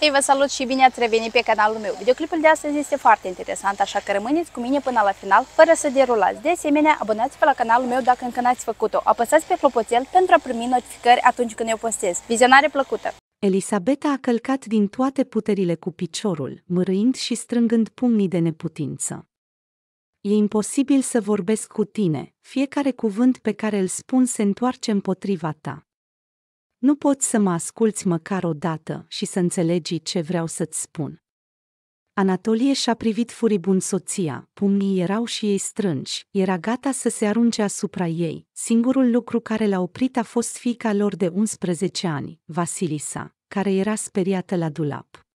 Hei, vă salut și bine ați revenit pe canalul meu. Videoclipul de astăzi este foarte interesant, așa că rămâneți cu mine până la final, fără să derulați. De asemenea, abonați-vă la canalul meu dacă încă n-ați făcut-o. Apăsați pe clopoțel pentru a primi notificări atunci când eu postez. Vizionare plăcută! Elisabeta a călcat din toate puterile cu piciorul, mărâind și strângând pumnii de neputință. E imposibil să vorbesc cu tine, fiecare cuvânt pe care îl spun se întoarce împotriva ta. Nu poți să mă asculți măcar o dată și să înțelegi ce vreau să-ți spun. Anatolie și-a privit furibun soția, pumnii erau și ei strânși, era gata să se arunce asupra ei. Singurul lucru care l-a oprit a fost fica lor de 11 ani, Vasilisa, care era speriată la dulap.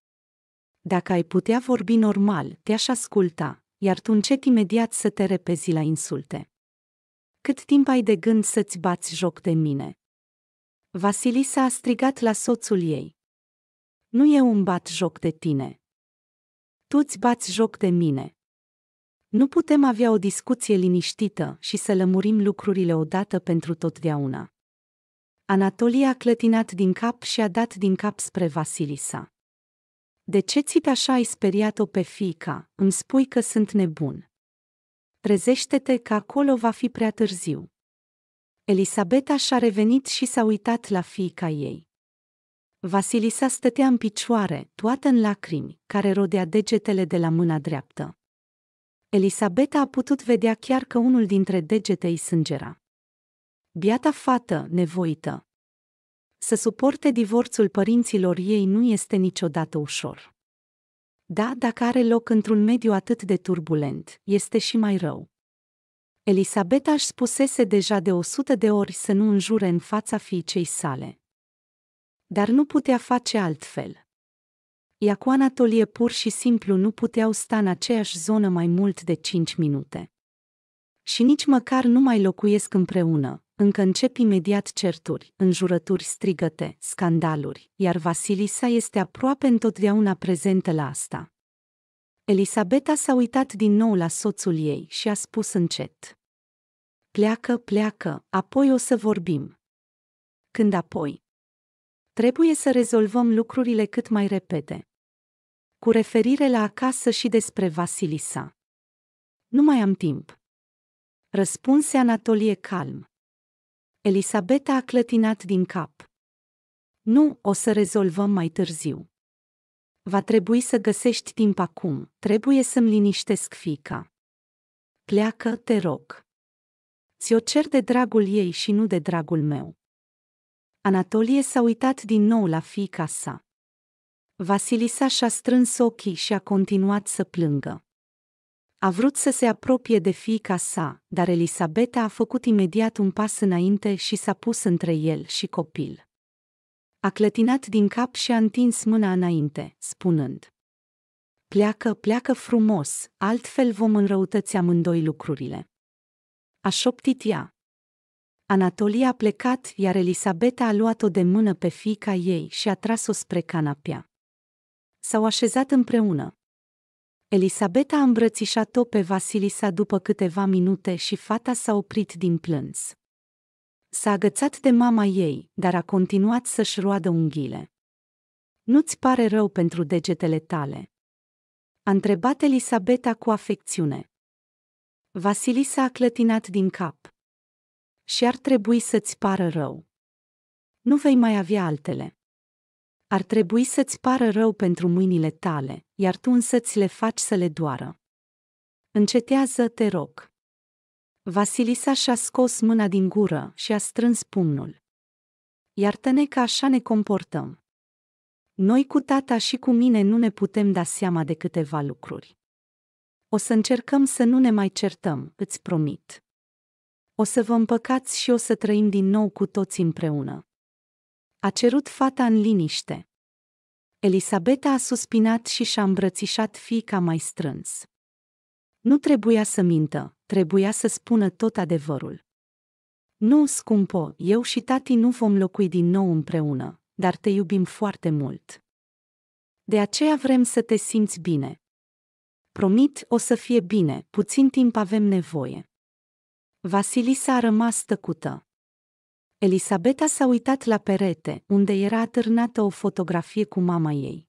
Dacă ai putea vorbi normal, te-aș asculta, iar tu încet imediat să te repezi la insulte. Cât timp ai de gând să-ți bați joc de mine? Vasilisa a strigat la soțul ei. Nu e un bat joc de tine. Tu-ți bați joc de mine. Nu putem avea o discuție liniștită și să lămurim lucrurile odată pentru totdeauna. Anatolia a clătinat din cap și a dat din cap spre Vasilisa. De ce ți așa ai speriat-o pe fica? Îmi spui că sunt nebun. Trezește-te că acolo va fi prea târziu. Elisabeta și-a revenit și s-a uitat la fiica ei. Vasilisa stătea în picioare, toată în lacrimi, care rodea degetele de la mâna dreaptă. Elisabeta a putut vedea chiar că unul dintre degete îi sângera. Biata fată, nevoită. Să suporte divorțul părinților ei nu este niciodată ușor. Da, dacă are loc într-un mediu atât de turbulent, este și mai rău. Elisabeta își spusese deja de o sută de ori să nu înjure în fața fiicei sale. Dar nu putea face altfel. Ea cu Anatolie pur și simplu nu puteau sta în aceeași zonă mai mult de cinci minute. Și nici măcar nu mai locuiesc împreună, încă încep imediat certuri, înjurături strigăte, scandaluri, iar Vasilisa este aproape întotdeauna prezentă la asta. Elisabeta s-a uitat din nou la soțul ei și a spus încet. Pleacă, pleacă, apoi o să vorbim. Când apoi? Trebuie să rezolvăm lucrurile cât mai repede. Cu referire la acasă și despre Vasilisa. Nu mai am timp. Răspunse Anatolie calm. Elisabeta a clătinat din cap. Nu, o să rezolvăm mai târziu. Va trebui să găsești timp acum, trebuie să-mi liniștesc fica. Pleacă, te rog ți-o cer de dragul ei și nu de dragul meu. Anatolie s-a uitat din nou la fiica sa. Vasilisa și-a strâns ochii și a continuat să plângă. A vrut să se apropie de fiica sa, dar Elisabeta a făcut imediat un pas înainte și s-a pus între el și copil. A clătinat din cap și a întins mâna înainte, spunând: Pleacă, pleacă frumos, altfel vom înrăutăți amândoi lucrurile a șoptit ea. Anatolia a plecat, iar Elisabeta a luat-o de mână pe fiica ei și a tras-o spre canapea. S-au așezat împreună. Elisabeta a îmbrățișat-o pe Vasilisa după câteva minute și fata s-a oprit din plâns. S-a agățat de mama ei, dar a continuat să-și roadă unghiile. Nu-ți pare rău pentru degetele tale? A întrebat Elisabeta cu afecțiune. Vasilisa a clătinat din cap. Și ar trebui să-ți pară rău. Nu vei mai avea altele. Ar trebui să-ți pară rău pentru mâinile tale, iar tu însă ți le faci să le doară. Încetează, te rog. Vasilisa și-a scos mâna din gură și a strâns pumnul. Iartă-ne că așa ne comportăm. Noi cu tata și cu mine nu ne putem da seama de câteva lucruri. O să încercăm să nu ne mai certăm, îți promit. O să vă împăcați și o să trăim din nou cu toți împreună. A cerut fata în liniște. Elisabeta a suspinat și și-a îmbrățișat fiica mai strâns. Nu trebuia să mintă, trebuia să spună tot adevărul. Nu, scumpo, eu și tati nu vom locui din nou împreună, dar te iubim foarte mult. De aceea vrem să te simți bine, Promit, o să fie bine, puțin timp avem nevoie. Vasilisa a rămas tăcută. Elisabeta s-a uitat la perete, unde era atârnată o fotografie cu mama ei.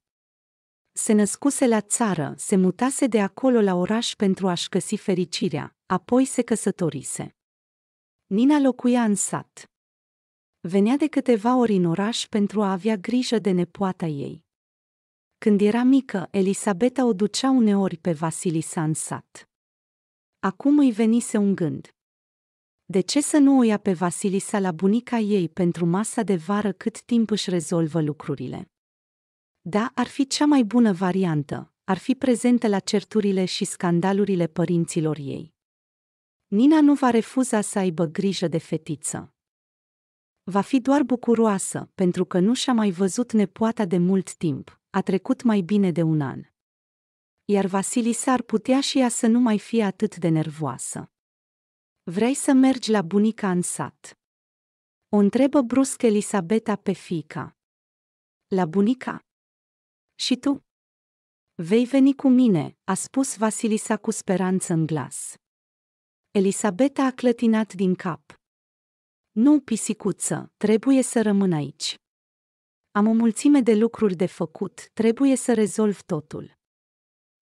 Se născuse la țară, se mutase de acolo la oraș pentru a-și găsi fericirea, apoi se căsătorise. Nina locuia în sat. Venea de câteva ori în oraș pentru a avea grijă de nepoata ei. Când era mică, Elisabeta o ducea uneori pe Vasilisa în sat. Acum îi venise un gând. De ce să nu o ia pe Vasilisa la bunica ei pentru masa de vară cât timp își rezolvă lucrurile? Da, ar fi cea mai bună variantă, ar fi prezentă la certurile și scandalurile părinților ei. Nina nu va refuza să aibă grijă de fetiță. Va fi doar bucuroasă, pentru că nu și-a mai văzut nepoata de mult timp a trecut mai bine de un an. Iar Vasili s-ar putea și ea să nu mai fie atât de nervoasă. Vrei să mergi la bunica în sat? O întrebă brusc Elisabeta pe fica. La bunica? Și tu? Vei veni cu mine, a spus Vasilisa cu speranță în glas. Elisabeta a clătinat din cap. Nu, pisicuță, trebuie să rămân aici. Am o mulțime de lucruri de făcut, trebuie să rezolv totul.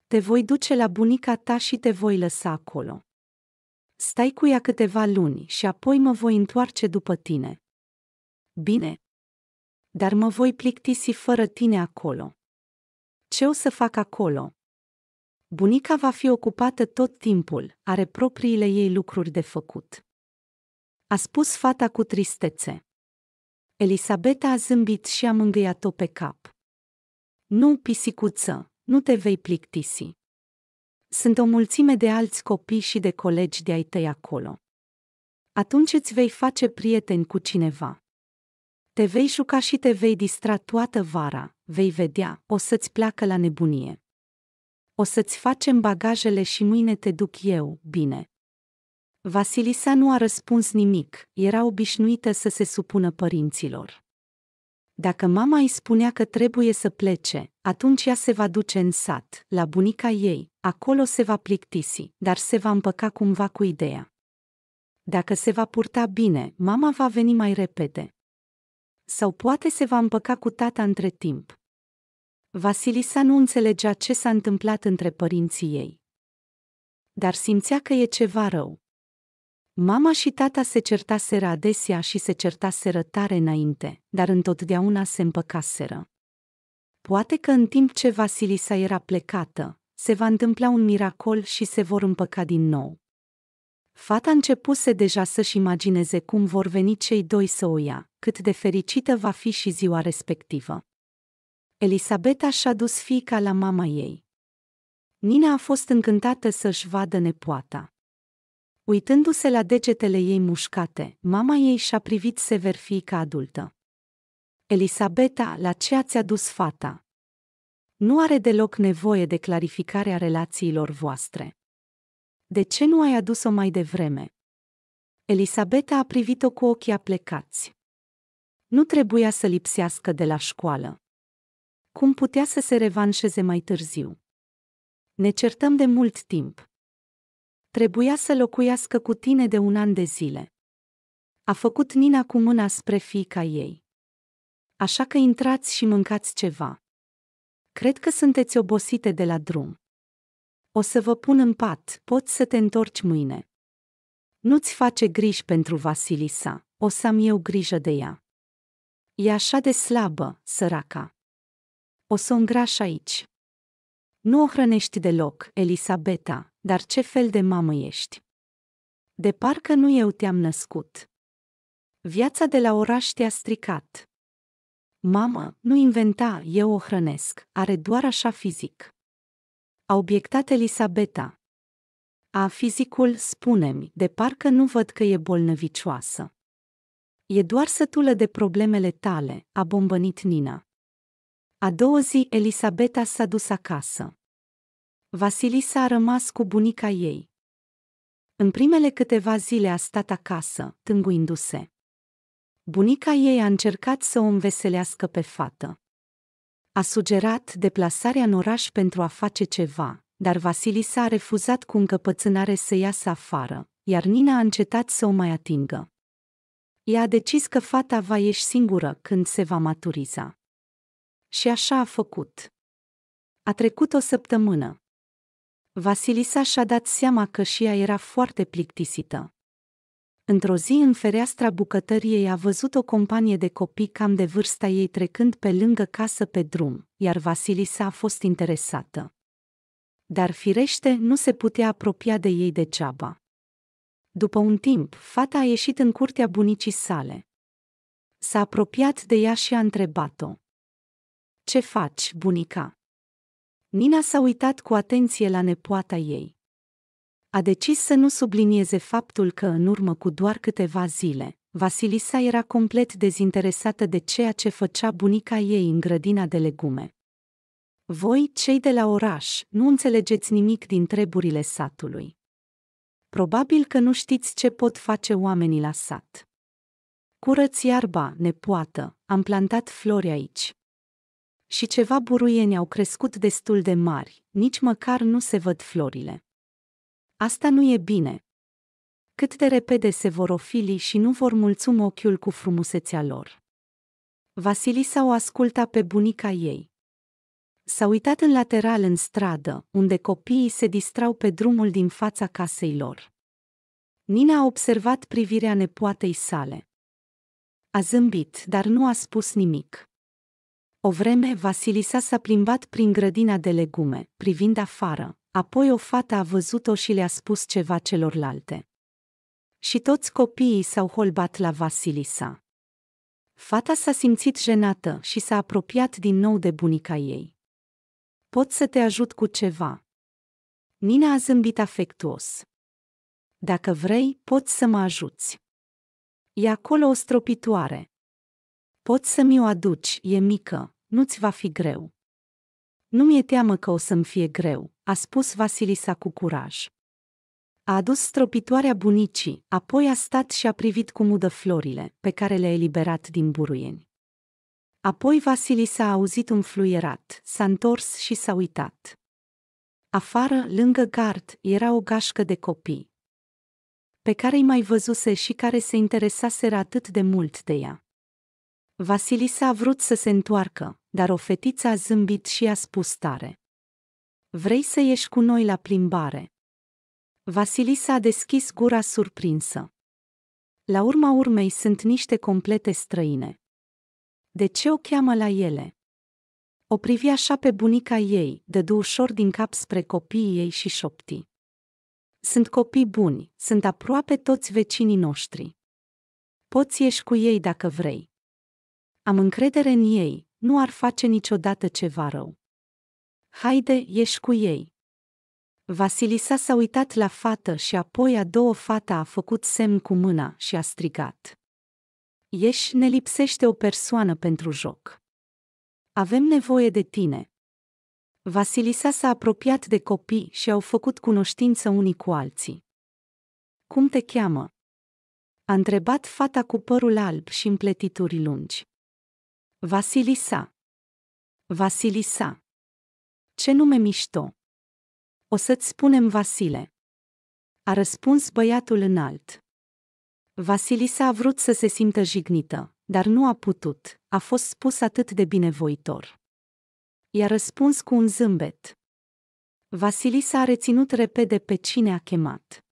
Te voi duce la bunica ta și te voi lăsa acolo. Stai cu ea câteva luni și apoi mă voi întoarce după tine. Bine. Dar mă voi plictisi fără tine acolo. Ce o să fac acolo? Bunica va fi ocupată tot timpul, are propriile ei lucruri de făcut. A spus fata cu tristețe. Elisabeta a zâmbit și a mângâiat-o pe cap. Nu, pisicuță, nu te vei plictisi. Sunt o mulțime de alți copii și de colegi de-ai tăi acolo. Atunci îți vei face prieteni cu cineva. Te vei juca și te vei distra toată vara, vei vedea, o să-ți pleacă la nebunie. O să-ți facem bagajele și mâine te duc eu, bine, Vasilisa nu a răspuns nimic, era obișnuită să se supună părinților. Dacă mama îi spunea că trebuie să plece, atunci ea se va duce în sat, la bunica ei, acolo se va plictisi, dar se va împăca cumva cu ideea. Dacă se va purta bine, mama va veni mai repede. Sau poate se va împăca cu tata între timp. Vasilisa nu înțelegea ce s-a întâmplat între părinții ei. Dar simțea că e ceva rău, Mama și tata se certaseră adesea și se certaseră tare înainte, dar întotdeauna se împăcaseră. Poate că în timp ce Vasilisa era plecată, se va întâmpla un miracol și se vor împăca din nou. Fata începuse deja să-și imagineze cum vor veni cei doi să o ia, cât de fericită va fi și ziua respectivă. Elisabeta și-a dus fiica la mama ei. Nina a fost încântată să-și vadă nepoata. Uitându-se la degetele ei mușcate, mama ei și-a privit sever fiica adultă. Elisabeta, la ce ați adus fata? Nu are deloc nevoie de clarificarea relațiilor voastre. De ce nu ai adus-o mai devreme? Elisabeta a privit-o cu ochii aplecați. Nu trebuia să lipsească de la școală. Cum putea să se revanșeze mai târziu? Ne certăm de mult timp. Trebuia să locuiască cu tine de un an de zile. A făcut Nina cu mâna spre fiica ei. Așa că intrați și mâncați ceva. Cred că sunteți obosite de la drum. O să vă pun în pat, poți să te întorci mâine. Nu-ți face griji pentru Vasilisa, o să am eu grijă de ea. E așa de slabă, săraca. O să o aici. Nu o hrănești deloc, Elisabeta, dar ce fel de mamă ești? De parcă nu eu te-am născut. Viața de la oraș te-a stricat. Mamă, nu inventa, eu o hrănesc, are doar așa fizic. A obiectat Elisabeta. A, fizicul, spune-mi, de parcă nu văd că e bolnăvicioasă. E doar sătulă de problemele tale, a bombănit Nina. A doua zi, Elisabeta s-a dus acasă. Vasilisa a rămas cu bunica ei. În primele câteva zile a stat acasă, tânguindu-se. Bunica ei a încercat să o înveselească pe fată. A sugerat deplasarea în oraș pentru a face ceva, dar Vasilisa a refuzat cu încăpățânare să iasă afară, iar Nina a încetat să o mai atingă. Ea a decis că fata va ieși singură când se va maturiza. Și așa a făcut. A trecut o săptămână, Vasilisa și-a dat seama că și ea era foarte plictisită. Într-o zi în fereastra bucătăriei a văzut o companie de copii cam de vârsta ei trecând pe lângă casă pe drum, iar Vasilisa a fost interesată. Dar firește nu se putea apropia de ei degeaba. După un timp, fata a ieșit în curtea bunicii sale. S-a apropiat de ea și a întrebat-o. Ce faci, bunica?" Nina s-a uitat cu atenție la nepoata ei. A decis să nu sublinieze faptul că în urmă cu doar câteva zile, Vasilisa era complet dezinteresată de ceea ce făcea bunica ei în grădina de legume. Voi, cei de la oraș, nu înțelegeți nimic din treburile satului. Probabil că nu știți ce pot face oamenii la sat. Curăți iarba, nepoată, am plantat flori aici și ceva buruieni au crescut destul de mari, nici măcar nu se văd florile. Asta nu e bine. Cât de repede se vor ofili și nu vor mulțum ochiul cu frumusețea lor. Vasilisa o asculta pe bunica ei. S-a uitat în lateral în stradă, unde copiii se distrau pe drumul din fața casei lor. Nina a observat privirea nepoatei sale. A zâmbit, dar nu a spus nimic. O vreme Vasilisa s-a plimbat prin grădina de legume, privind afară, apoi o fată a văzut-o și le-a spus ceva celorlalte. Și toți copiii s-au holbat la Vasilisa. Fata s-a simțit jenată și s-a apropiat din nou de bunica ei. Pot să te ajut cu ceva? Nina a zâmbit afectuos. Dacă vrei, poți să mă ajuți. E acolo o stropitoare, Poți să mi-o aduci, e mică, nu-ți va fi greu. Nu mi-e teamă că o să-mi fie greu, a spus Vasilisa cu curaj. A adus stropitoarea bunicii, apoi a stat și a privit cu mudă florile, pe care le-a eliberat din buruieni. Apoi Vasilisa a auzit un fluierat, s-a întors și s-a uitat. Afară, lângă gard, era o gașcă de copii, pe care îi mai văzuse și care se interesaseră atât de mult de ea. Vasilisa a vrut să se întoarcă, dar o fetiță a zâmbit și a spus tare. Vrei să ieși cu noi la plimbare? Vasilisa a deschis gura surprinsă. La urma urmei sunt niște complete străine. De ce o cheamă la ele? O privi așa pe bunica ei, dădu ușor din cap spre copiii ei și șopti. Sunt copii buni, sunt aproape toți vecinii noștri. Poți ieși cu ei dacă vrei. Am încredere în ei, nu ar face niciodată ceva rău. Haide, ieși cu ei. Vasilisa s-a uitat la fată și apoi a doua fata a făcut semn cu mâna și a strigat. Ieși, ne lipsește o persoană pentru joc. Avem nevoie de tine. Vasilisa s-a apropiat de copii și au făcut cunoștință unii cu alții. Cum te cheamă? A întrebat fata cu părul alb și împletituri lungi. Vasilisa. Vasilisa. Ce nume mișto! O să-ți spunem Vasile. A răspuns băiatul înalt. Vasilisa a vrut să se simtă jignită, dar nu a putut, a fost spus atât de binevoitor. I-a răspuns cu un zâmbet. Vasilisa a reținut repede pe cine a chemat.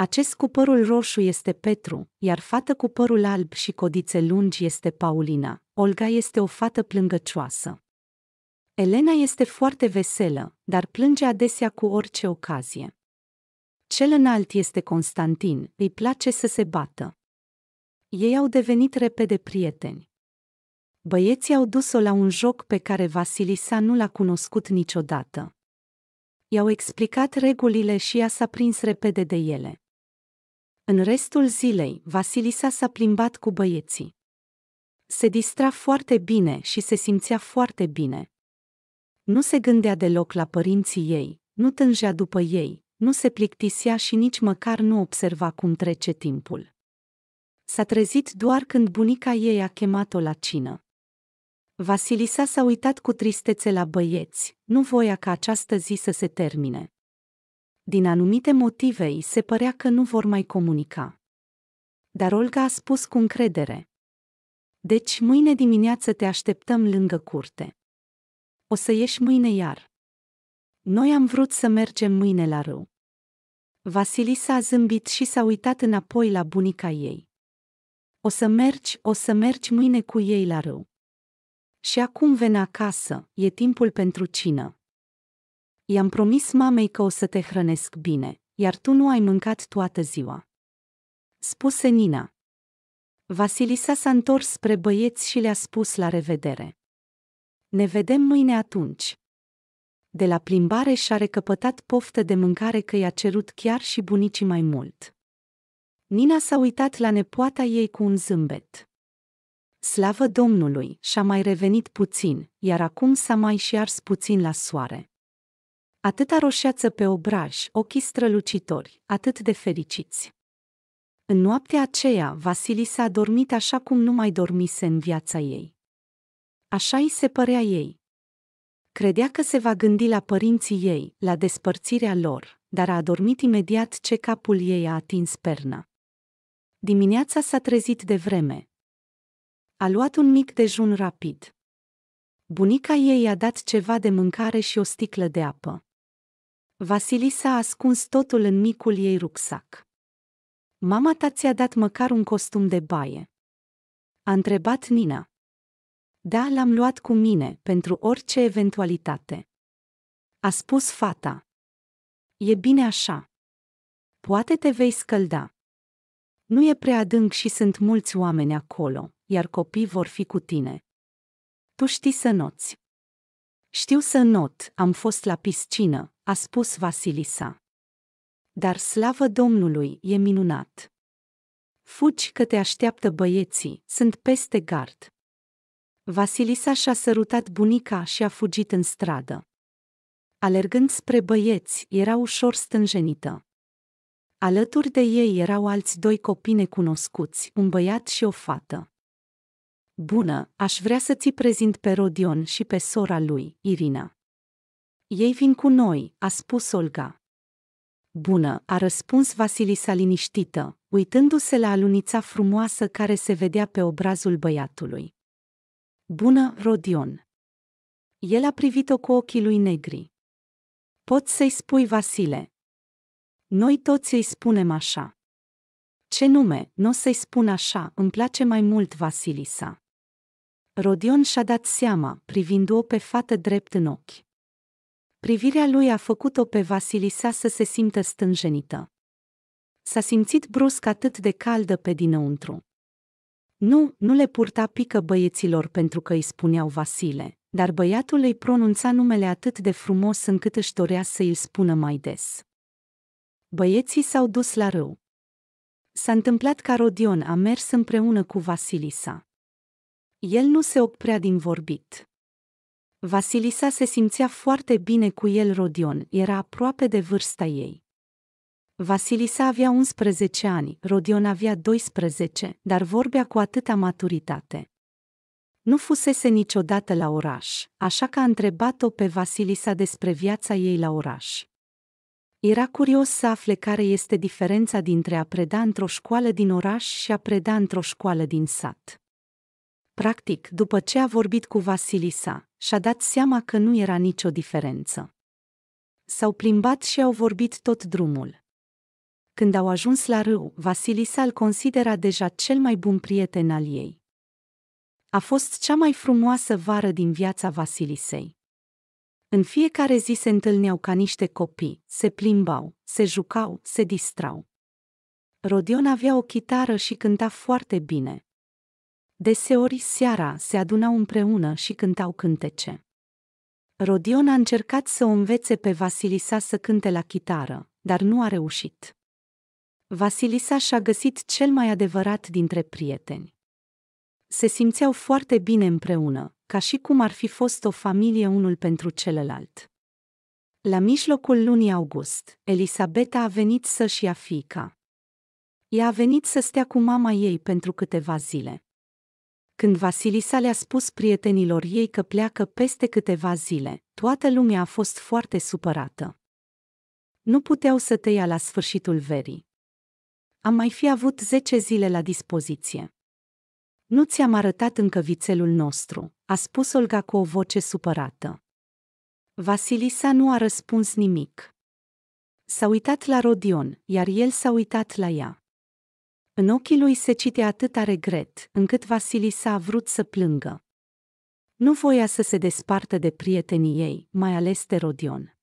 Acest cu părul roșu este Petru, iar fată cu părul alb și codițe lungi este Paulina. Olga este o fată plângăcioasă. Elena este foarte veselă, dar plânge adesea cu orice ocazie. Cel înalt este Constantin, îi place să se bată. Ei au devenit repede prieteni. Băieții au dus-o la un joc pe care Vasilisa nu l-a cunoscut niciodată. I-au explicat regulile și ea s-a prins repede de ele. În restul zilei, Vasilisa s-a plimbat cu băieții. Se distra foarte bine și se simțea foarte bine. Nu se gândea deloc la părinții ei, nu tângea după ei, nu se plictisea și nici măcar nu observa cum trece timpul. S-a trezit doar când bunica ei a chemat-o la cină. Vasilisa s-a uitat cu tristețe la băieți, nu voia ca această zi să se termine din anumite motive îi se părea că nu vor mai comunica. Dar Olga a spus cu încredere. Deci mâine dimineață te așteptăm lângă curte. O să ieși mâine iar. Noi am vrut să mergem mâine la râu. Vasilisa a zâmbit și s-a uitat înapoi la bunica ei. O să mergi, o să mergi mâine cu ei la râu. Și acum ven acasă, e timpul pentru cină. I-am promis mamei că o să te hrănesc bine, iar tu nu ai mâncat toată ziua. Spuse Nina. Vasilisa s-a întors spre băieți și le-a spus la revedere. Ne vedem mâine atunci. De la plimbare și-a recăpătat poftă de mâncare că i-a cerut chiar și bunicii mai mult. Nina s-a uitat la nepoata ei cu un zâmbet. Slavă Domnului, și-a mai revenit puțin, iar acum s-a mai și ars puțin la soare. Atâta roșeață pe obraj, ochii strălucitori, atât de fericiți. În noaptea aceea, Vasilisa a dormit așa cum nu mai dormise în viața ei. Așa îi se părea ei. Credea că se va gândi la părinții ei, la despărțirea lor, dar a adormit imediat ce capul ei a atins perna. Dimineața s-a trezit de vreme. A luat un mic dejun rapid. Bunica ei i-a dat ceva de mâncare și o sticlă de apă. Vasilisa a ascuns totul în micul ei rucsac. Mama ta ți-a dat măcar un costum de baie. A întrebat Nina. Da, l-am luat cu mine, pentru orice eventualitate. A spus fata. E bine așa. Poate te vei scălda. Nu e prea adânc și sunt mulți oameni acolo, iar copii vor fi cu tine. Tu știi să noți. Știu să not, am fost la piscină, a spus Vasilisa. Dar slavă Domnului, e minunat. Fugi că te așteaptă băieții, sunt peste gard. Vasilisa și-a sărutat bunica și a fugit în stradă. Alergând spre băieți, era ușor stânjenită. Alături de ei erau alți doi copii necunoscuți, un băiat și o fată. Bună, aș vrea să ți prezint pe Rodion și pe sora lui, Irina. Ei vin cu noi, a spus Olga. Bună, a răspuns Vasilisa liniștită, uitându-se la alunița frumoasă care se vedea pe obrazul băiatului. Bună, Rodion. El a privit-o cu ochii lui negri. Poți să-i spui Vasile. Noi toți îi spunem așa. Ce nume, nu o să-i spun așa, îmi place mai mult Vasilisa. Rodion și-a dat seama, privindu o pe fată drept în ochi. Privirea lui a făcut-o pe Vasilisa să se simtă stânjenită. S-a simțit brusc atât de caldă pe dinăuntru. Nu, nu le purta pică băieților pentru că îi spuneau Vasile, dar băiatul îi pronunța numele atât de frumos încât își dorea să îl spună mai des. Băieții s-au dus la râu. S-a întâmplat ca Rodion a mers împreună cu Vasilisa el nu se oprea din vorbit. Vasilisa se simțea foarte bine cu el Rodion, era aproape de vârsta ei. Vasilisa avea 11 ani, Rodion avea 12, dar vorbea cu atâta maturitate. Nu fusese niciodată la oraș, așa că a întrebat-o pe Vasilisa despre viața ei la oraș. Era curios să afle care este diferența dintre a preda într-o școală din oraș și a preda într-o școală din sat. Practic, după ce a vorbit cu Vasilisa, și-a dat seama că nu era nicio diferență. S-au plimbat și au vorbit tot drumul. Când au ajuns la râu, Vasilisa îl considera deja cel mai bun prieten al ei. A fost cea mai frumoasă vară din viața Vasilisei. În fiecare zi se întâlneau ca niște copii, se plimbau, se jucau, se distrau. Rodion avea o chitară și cânta foarte bine, Deseori seara se adunau împreună și cântau cântece. Rodion a încercat să o învețe pe Vasilisa să cânte la chitară, dar nu a reușit. Vasilisa și-a găsit cel mai adevărat dintre prieteni. Se simțeau foarte bine împreună, ca și cum ar fi fost o familie unul pentru celălalt. La mijlocul lunii august, Elisabeta a venit să-și ia fiica. Ea a venit să stea cu mama ei pentru câteva zile. Când Vasilisa le-a spus prietenilor ei că pleacă peste câteva zile, toată lumea a fost foarte supărată. Nu puteau să te ia la sfârșitul verii. Am mai fi avut zece zile la dispoziție. Nu ți-am arătat încă vițelul nostru, a spus Olga cu o voce supărată. Vasilisa nu a răspuns nimic. S-a uitat la Rodion, iar el s-a uitat la ea. În ochii lui se cite atâta regret, încât Vasilisa a vrut să plângă. Nu voia să se despartă de prietenii ei, mai ales de Rodion.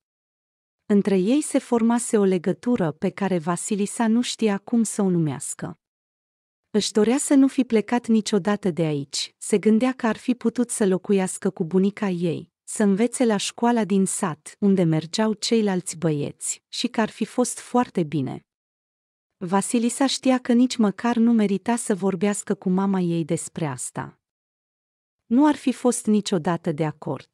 Între ei se formase o legătură pe care Vasilisa nu știa cum să o numească. Își dorea să nu fi plecat niciodată de aici, se gândea că ar fi putut să locuiască cu bunica ei, să învețe la școala din sat, unde mergeau ceilalți băieți, și că ar fi fost foarte bine. Vasilisa știa că nici măcar nu merita să vorbească cu mama ei despre asta. Nu ar fi fost niciodată de acord.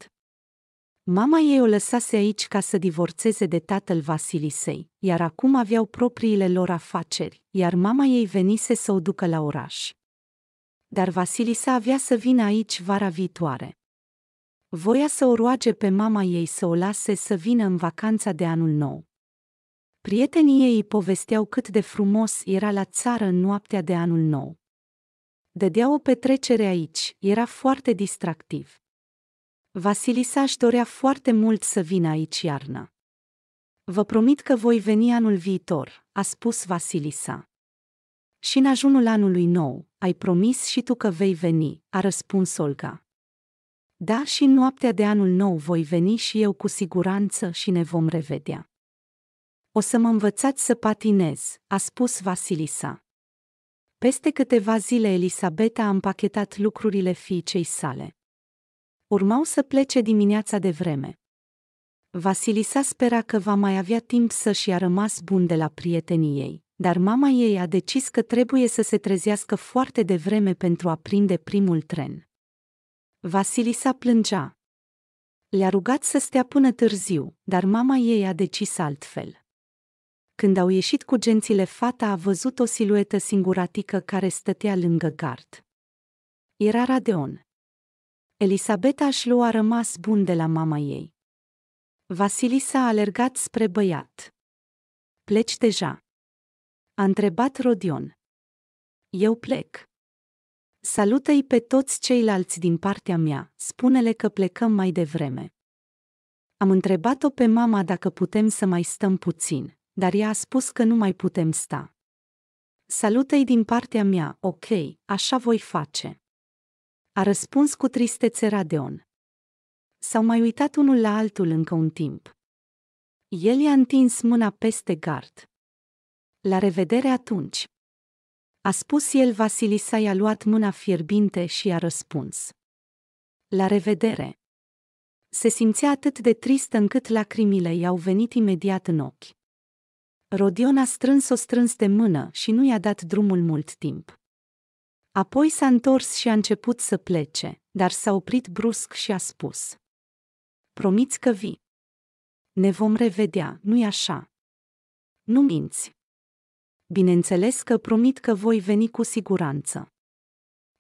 Mama ei o lăsase aici ca să divorțeze de tatăl Vasilisei, iar acum aveau propriile lor afaceri, iar mama ei venise să o ducă la oraș. Dar Vasilisa avea să vină aici vara viitoare. Voia să o roage pe mama ei să o lase să vină în vacanța de anul nou. Prietenii ei povesteau cât de frumos era la țară în noaptea de anul nou. Dădea o petrecere aici, era foarte distractiv. Vasilisa își dorea foarte mult să vină aici iarna. Vă promit că voi veni anul viitor, a spus Vasilisa. Și în ajunul anului nou, ai promis și tu că vei veni, a răspuns Olga. Da, și în noaptea de anul nou voi veni și eu cu siguranță și ne vom revedea. O să mă învățați să patinez, a spus Vasilisa. Peste câteva zile Elisabeta a împachetat lucrurile fiicei sale. Urmau să plece dimineața de vreme. Vasilisa spera că va mai avea timp să-și a rămas bun de la prietenii ei, dar mama ei a decis că trebuie să se trezească foarte devreme pentru a prinde primul tren. Vasilisa plângea. Le-a rugat să stea până târziu, dar mama ei a decis altfel. Când au ieșit cu gențile, fata a văzut o siluetă singuratică care stătea lângă gard. Era Radeon. Elisabeta și lua rămas bun de la mama ei. Vasilisa a alergat spre băiat. Pleci deja. A întrebat Rodion. Eu plec. Salută-i pe toți ceilalți din partea mea, spune-le că plecăm mai devreme. Am întrebat-o pe mama dacă putem să mai stăm puțin dar ea a spus că nu mai putem sta. Salută-i din partea mea, ok, așa voi face. A răspuns cu tristețe Radeon. S-au mai uitat unul la altul încă un timp. El i-a întins mâna peste gard. La revedere atunci. A spus el Vasilisa i-a luat mâna fierbinte și i-a răspuns. La revedere. Se simțea atât de trist încât lacrimile i-au venit imediat în ochi. Rodion a strâns-o strâns de mână și nu i-a dat drumul mult timp. Apoi s-a întors și a început să plece, dar s-a oprit brusc și a spus. Promiți că vii. Ne vom revedea, nu-i așa? Nu minți. Bineînțeles că promit că voi veni cu siguranță.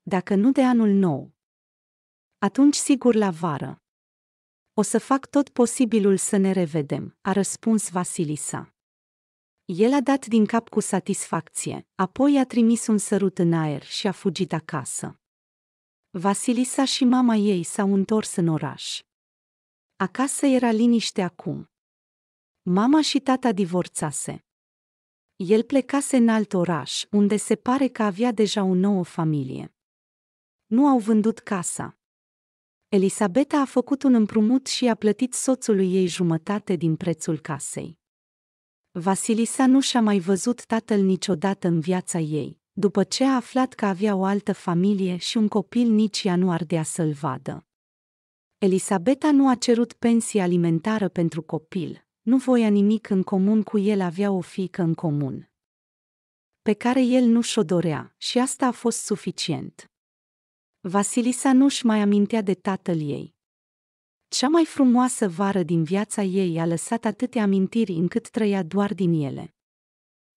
Dacă nu de anul nou. Atunci sigur la vară. O să fac tot posibilul să ne revedem, a răspuns Vasilisa. El a dat din cap cu satisfacție, apoi a trimis un sărut în aer și a fugit acasă. Vasilisa și mama ei s-au întors în oraș. Acasă era liniște acum. Mama și tata divorțase. El plecase în alt oraș, unde se pare că avea deja o nouă familie. Nu au vândut casa. Elisabeta a făcut un împrumut și a plătit soțului ei jumătate din prețul casei. Vasilisa nu și-a mai văzut tatăl niciodată în viața ei, după ce a aflat că avea o altă familie și un copil nici ea nu ardea să-l vadă. Elisabeta nu a cerut pensie alimentară pentru copil, nu voia nimic în comun cu el, avea o fică în comun. Pe care el nu și-o dorea, și asta a fost suficient. Vasilisa nu-și mai amintea de tatăl ei, cea mai frumoasă vară din viața ei a lăsat atâtea amintiri încât trăia doar din ele.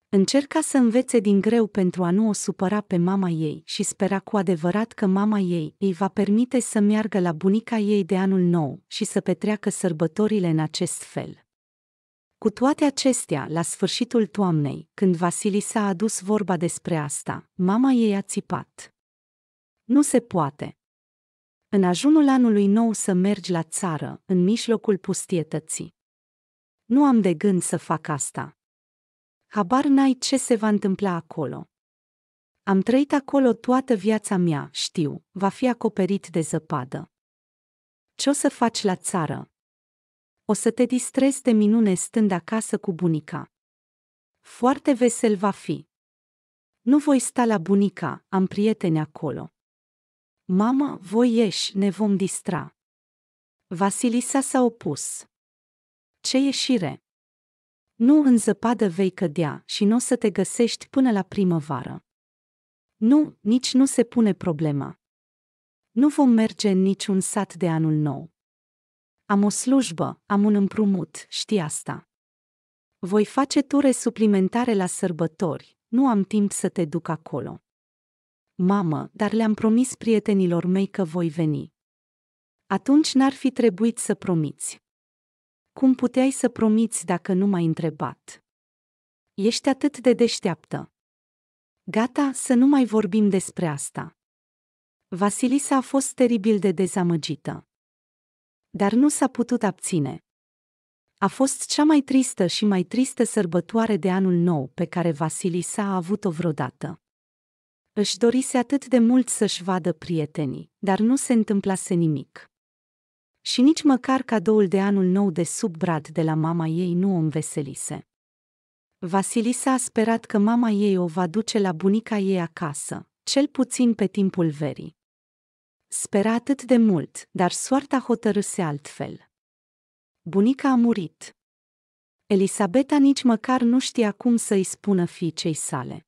Încerca să învețe din greu pentru a nu o supăra pe mama ei și spera cu adevărat că mama ei îi va permite să meargă la bunica ei de anul nou și să petreacă sărbătorile în acest fel. Cu toate acestea, la sfârșitul toamnei, când s a adus vorba despre asta, mama ei a țipat. Nu se poate, în ajunul anului nou să mergi la țară, în mijlocul pustietății. Nu am de gând să fac asta. Habar n-ai ce se va întâmpla acolo. Am trăit acolo toată viața mea, știu, va fi acoperit de zăpadă. Ce o să faci la țară? O să te distrezi de minune stând acasă cu bunica. Foarte vesel va fi. Nu voi sta la bunica, am prieteni acolo. Mama, voi ieși, ne vom distra. Vasilisa s-a opus. Ce ieșire! Nu în zăpadă vei cădea și nu o să te găsești până la primăvară. Nu, nici nu se pune problema. Nu vom merge în niciun sat de anul nou. Am o slujbă, am un împrumut, știi asta. Voi face ture suplimentare la sărbători, nu am timp să te duc acolo mamă, dar le-am promis prietenilor mei că voi veni. Atunci n-ar fi trebuit să promiți. Cum puteai să promiți dacă nu m-ai întrebat? Ești atât de deșteaptă. Gata, să nu mai vorbim despre asta. Vasilisa a fost teribil de dezamăgită. Dar nu s-a putut abține. A fost cea mai tristă și mai tristă sărbătoare de anul nou pe care Vasilisa a avut-o vreodată. Își dorise atât de mult să-și vadă prietenii, dar nu se întâmplase nimic. Și nici măcar cadoul de anul nou de sub brad de la mama ei nu o înveselise. Vasilisa a sperat că mama ei o va duce la bunica ei acasă, cel puțin pe timpul verii. Spera atât de mult, dar soarta hotărâse altfel. Bunica a murit. Elisabeta nici măcar nu știa cum să-i spună fiicei sale.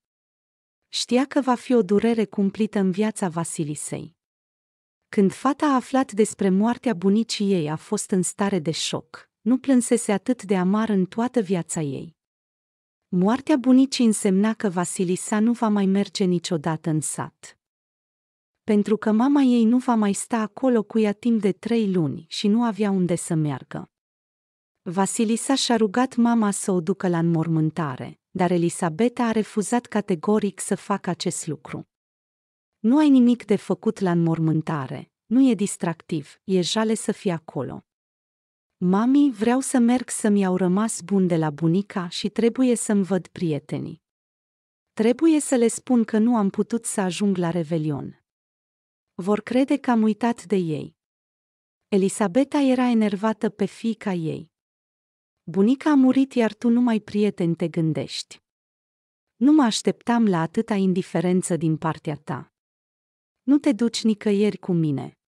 Știa că va fi o durere cumplită în viața Vasilisei. Când fata a aflat despre moartea bunicii ei a fost în stare de șoc, nu plânsese atât de amar în toată viața ei. Moartea bunicii însemna că Vasilisa nu va mai merge niciodată în sat pentru că mama ei nu va mai sta acolo cu ea timp de trei luni și nu avea unde să meargă. Vasilisa și-a rugat mama să o ducă la înmormântare, dar Elisabeta a refuzat categoric să facă acest lucru. Nu ai nimic de făcut la înmormântare, nu e distractiv, e jale să fii acolo. Mami, vreau să merg să-mi au rămas bun de la bunica și trebuie să-mi văd prietenii. Trebuie să le spun că nu am putut să ajung la revelion. Vor crede că am uitat de ei. Elisabeta era enervată pe fiica ei. Bunica a murit iar tu numai prieten te gândești. Nu mă așteptam la atâta indiferență din partea ta. Nu te duci nicăieri cu mine.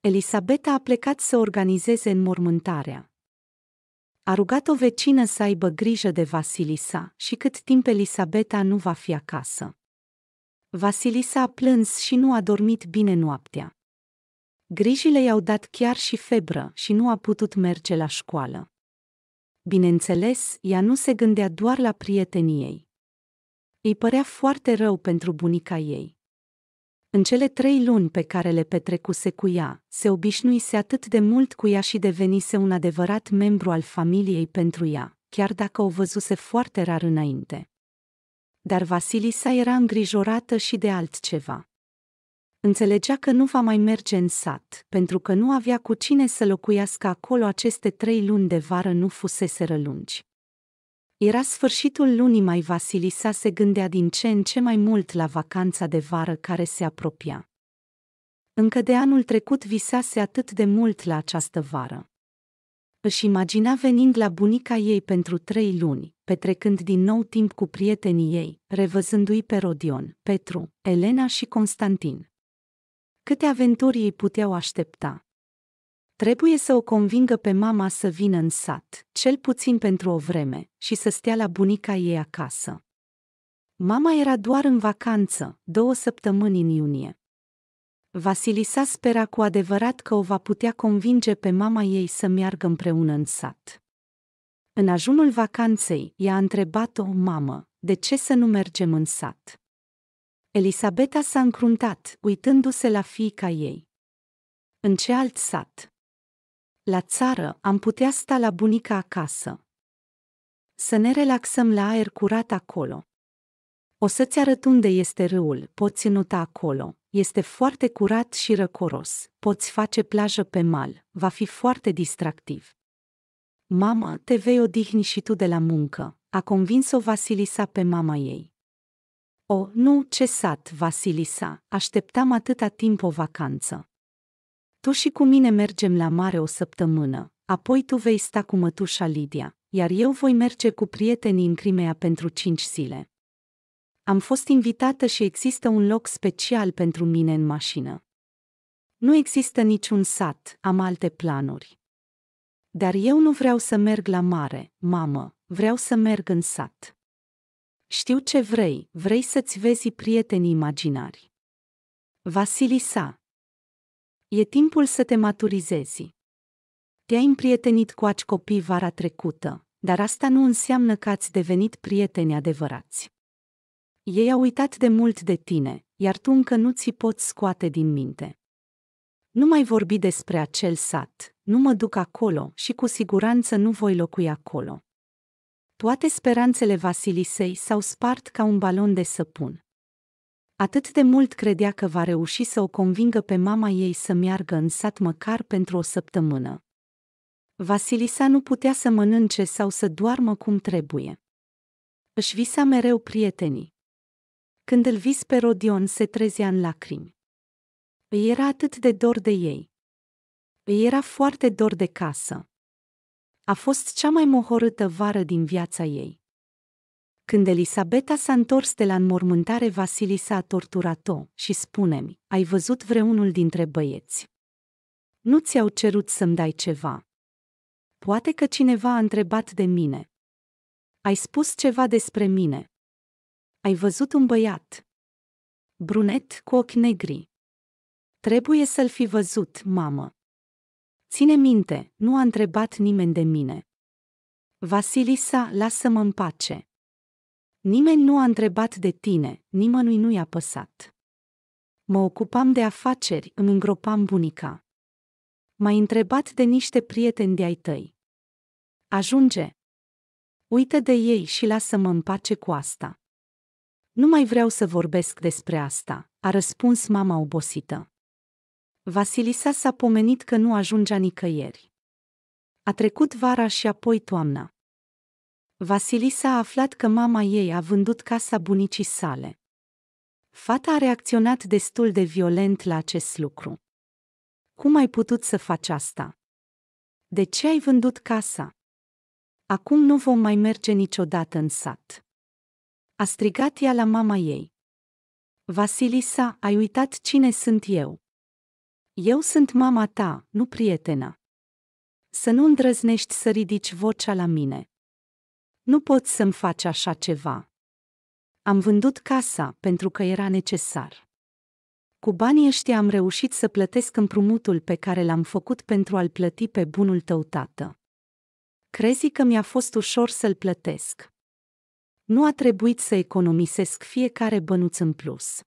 Elisabeta a plecat să organizeze înmormântarea. A rugat o vecină să aibă grijă de Vasilisa și cât timp Elisabeta nu va fi acasă. Vasilisa a plâns și nu a dormit bine noaptea. Grijile i-au dat chiar și febră și nu a putut merge la școală. Bineînțeles, ea nu se gândea doar la prieteniei. ei. Îi părea foarte rău pentru bunica ei. În cele trei luni pe care le petrecuse cu ea, se obișnuise atât de mult cu ea și devenise un adevărat membru al familiei pentru ea, chiar dacă o văzuse foarte rar înainte. Dar Vasilisa era îngrijorată și de altceva înțelegea că nu va mai merge în sat, pentru că nu avea cu cine să locuiască acolo aceste trei luni de vară nu fuseseră lungi. Era sfârșitul lunii mai Vasilisa se gândea din ce în ce mai mult la vacanța de vară care se apropia. Încă de anul trecut visase atât de mult la această vară. Își imagina venind la bunica ei pentru trei luni, petrecând din nou timp cu prietenii ei, revăzându-i pe Rodion, Petru, Elena și Constantin. Câte aventuri îi puteau aștepta? Trebuie să o convingă pe mama să vină în sat, cel puțin pentru o vreme, și să stea la bunica ei acasă. Mama era doar în vacanță, două săptămâni în iunie. Vasilisa spera cu adevărat că o va putea convinge pe mama ei să meargă împreună în sat. În ajunul vacanței, i-a întrebat-o, mamă, de ce să nu mergem în sat? Elisabeta s-a încruntat, uitându-se la fiica ei. În ce alt sat? La țară am putea sta la bunica acasă. Să ne relaxăm la aer curat acolo. O să-ți arăt unde este râul, poți nuta acolo. Este foarte curat și răcoros, poți face plajă pe mal, va fi foarte distractiv. Mamă, te vei odihni și tu de la muncă, a convins-o Vasilisa pe mama ei. O, nu, ce sat, Vasilisa, așteptam atâta timp o vacanță. Tu și cu mine mergem la mare o săptămână, apoi tu vei sta cu mătușa Lidia, iar eu voi merge cu prietenii în Crimea pentru cinci zile. Am fost invitată și există un loc special pentru mine în mașină. Nu există niciun sat, am alte planuri. Dar eu nu vreau să merg la mare, mamă, vreau să merg în sat. Știu ce vrei, vrei să-ți vezi prietenii imaginari. Vasilisa. E timpul să te maturizezi. Te-ai împrietenit cu aci copii vara trecută, dar asta nu înseamnă că ați devenit prieteni adevărați. Ei au uitat de mult de tine, iar tu încă nu ți poți scoate din minte. Nu mai vorbi despre acel sat, nu mă duc acolo și cu siguranță nu voi locui acolo toate speranțele Vasilisei s-au spart ca un balon de săpun. Atât de mult credea că va reuși să o convingă pe mama ei să meargă în sat măcar pentru o săptămână. Vasilisa nu putea să mănânce sau să doarmă cum trebuie. Își visa mereu prietenii. Când îl vis pe Rodion, se trezea în lacrimi. Îi era atât de dor de ei. Îi era foarte dor de casă. A fost cea mai mohorâtă vară din viața ei. Când Elisabeta s-a întors de la înmormântare, Vasilisa a torturat-o și spune-mi, ai văzut vreunul dintre băieți. Nu ți-au cerut să-mi dai ceva. Poate că cineva a întrebat de mine. Ai spus ceva despre mine. Ai văzut un băiat. Brunet cu ochi negri. Trebuie să-l fi văzut, mamă. Ține minte, nu a întrebat nimeni de mine. Vasilisa, lasă-mă în pace. Nimeni nu a întrebat de tine, nimănui nu i-a păsat. Mă ocupam de afaceri, îmi îngropam bunica. M-ai întrebat de niște prieteni de-ai tăi. Ajunge! Uită de ei și lasă-mă în pace cu asta. Nu mai vreau să vorbesc despre asta, a răspuns mama obosită. Vasilisa s-a pomenit că nu ajungea nicăieri. A trecut vara și apoi toamna. Vasilisa a aflat că mama ei a vândut casa bunicii sale. Fata a reacționat destul de violent la acest lucru. Cum ai putut să faci asta? De ce ai vândut casa? Acum nu vom mai merge niciodată în sat. A strigat ea la mama ei. Vasilisa, ai uitat cine sunt eu. Eu sunt mama ta, nu prietena. Să nu îndrăznești să ridici vocea la mine. Nu poți să-mi faci așa ceva. Am vândut casa pentru că era necesar. Cu banii ăștia am reușit să plătesc împrumutul pe care l-am făcut pentru a-l plăti pe bunul tău tată. Crezi că mi-a fost ușor să-l plătesc. Nu a trebuit să economisesc fiecare bănuț în plus.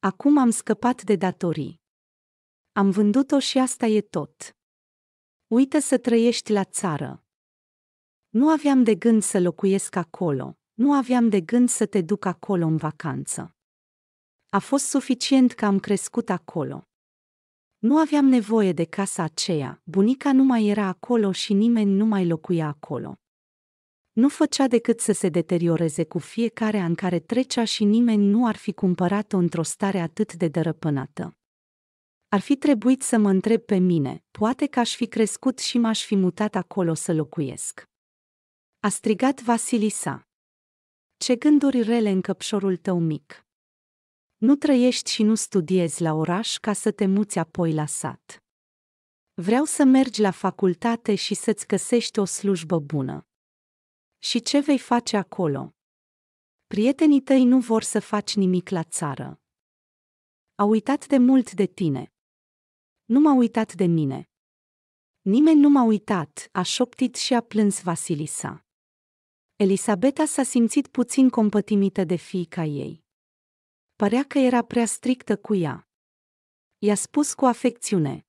Acum am scăpat de datorii. Am vândut-o și asta e tot. Uită să trăiești la țară. Nu aveam de gând să locuiesc acolo, nu aveam de gând să te duc acolo în vacanță. A fost suficient că am crescut acolo. Nu aveam nevoie de casa aceea, bunica nu mai era acolo și nimeni nu mai locuia acolo. Nu făcea decât să se deterioreze cu fiecare an care trecea și nimeni nu ar fi cumpărat-o într-o stare atât de dărăpânată ar fi trebuit să mă întreb pe mine, poate că aș fi crescut și m-aș fi mutat acolo să locuiesc. A strigat Vasilisa. Ce gânduri rele în căpșorul tău mic. Nu trăiești și nu studiezi la oraș ca să te muți apoi la sat. Vreau să mergi la facultate și să-ți găsești o slujbă bună. Și ce vei face acolo? Prietenii tăi nu vor să faci nimic la țară. Au uitat de mult de tine. Nu m-a uitat de mine. Nimeni nu m-a uitat, a șoptit și a plâns Vasilisa. Elisabeta s-a simțit puțin compătimită de fiica ei. Părea că era prea strictă cu ea. I-a spus cu afecțiune.